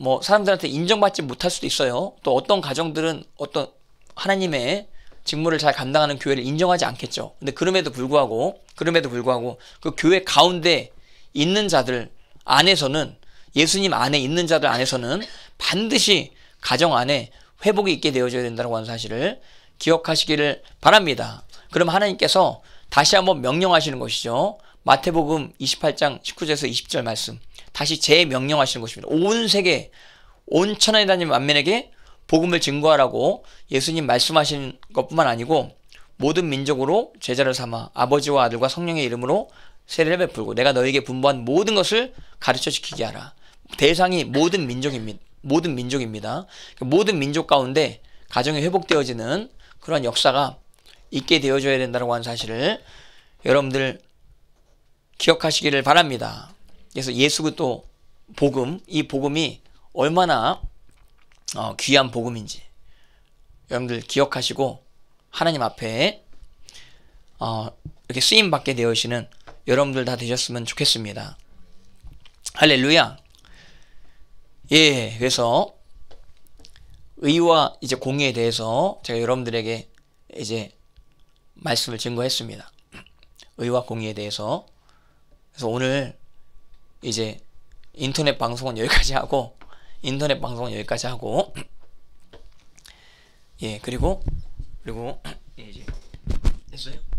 뭐 사람들한테 인정받지 못할 수도 있어요. 또 어떤 가정들은 어떤 하나님의 직무를 잘 감당하는 교회를 인정하지 않겠죠. 근데 그럼에도 불구하고 그럼에도 불구하고 그 교회 가운데 있는 자들 안에서는 예수님 안에 있는 자들 안에서는 반드시 가정 안에 회복이 있게 되어져야 된다고 하는 사실을 기억하시기를 바랍니다. 그럼 하나님께서 다시 한번 명령하시는 것이죠. 마태복음 28장 19절에서 20절 말씀. 다시 재명령하시는 것입니다. 온 세계, 온 천하에 다니는 만민에게 복음을 증거하라고 예수님 말씀하신 것뿐만 아니고 모든 민족으로 제자를 삼아 아버지와 아들과 성령의 이름으로 세례를 베풀고 내가 너에게 분부한 모든 것을 가르쳐 지키게 하라. 대상이 모든 민족입니다. 모든 민족입니다. 모든 민족 가운데 가정이 회복되어지는 그런 역사가 있게 되어줘야 된다고 하는 사실을 여러분들 기억하시기를 바랍니다. 그래서 예수그 또 복음, 이 복음이 얼마나 어, 귀한 복음인지 여러분들 기억하시고 하나님 앞에 어, 이렇게 쓰임 받게 되어시는 여러분들 다 되셨으면 좋겠습니다. 할렐루야. 예, 그래서 의와 이제 공의에 대해서 제가 여러분들에게 이제 말씀을 증거했습니다. 의와 공의에 대해서. 그래서 오늘 이제 인터넷 방송은 여기까지 하고 인터넷 방송은 여기까지 하고 예 그리고 그리고 예 이제 됐어요?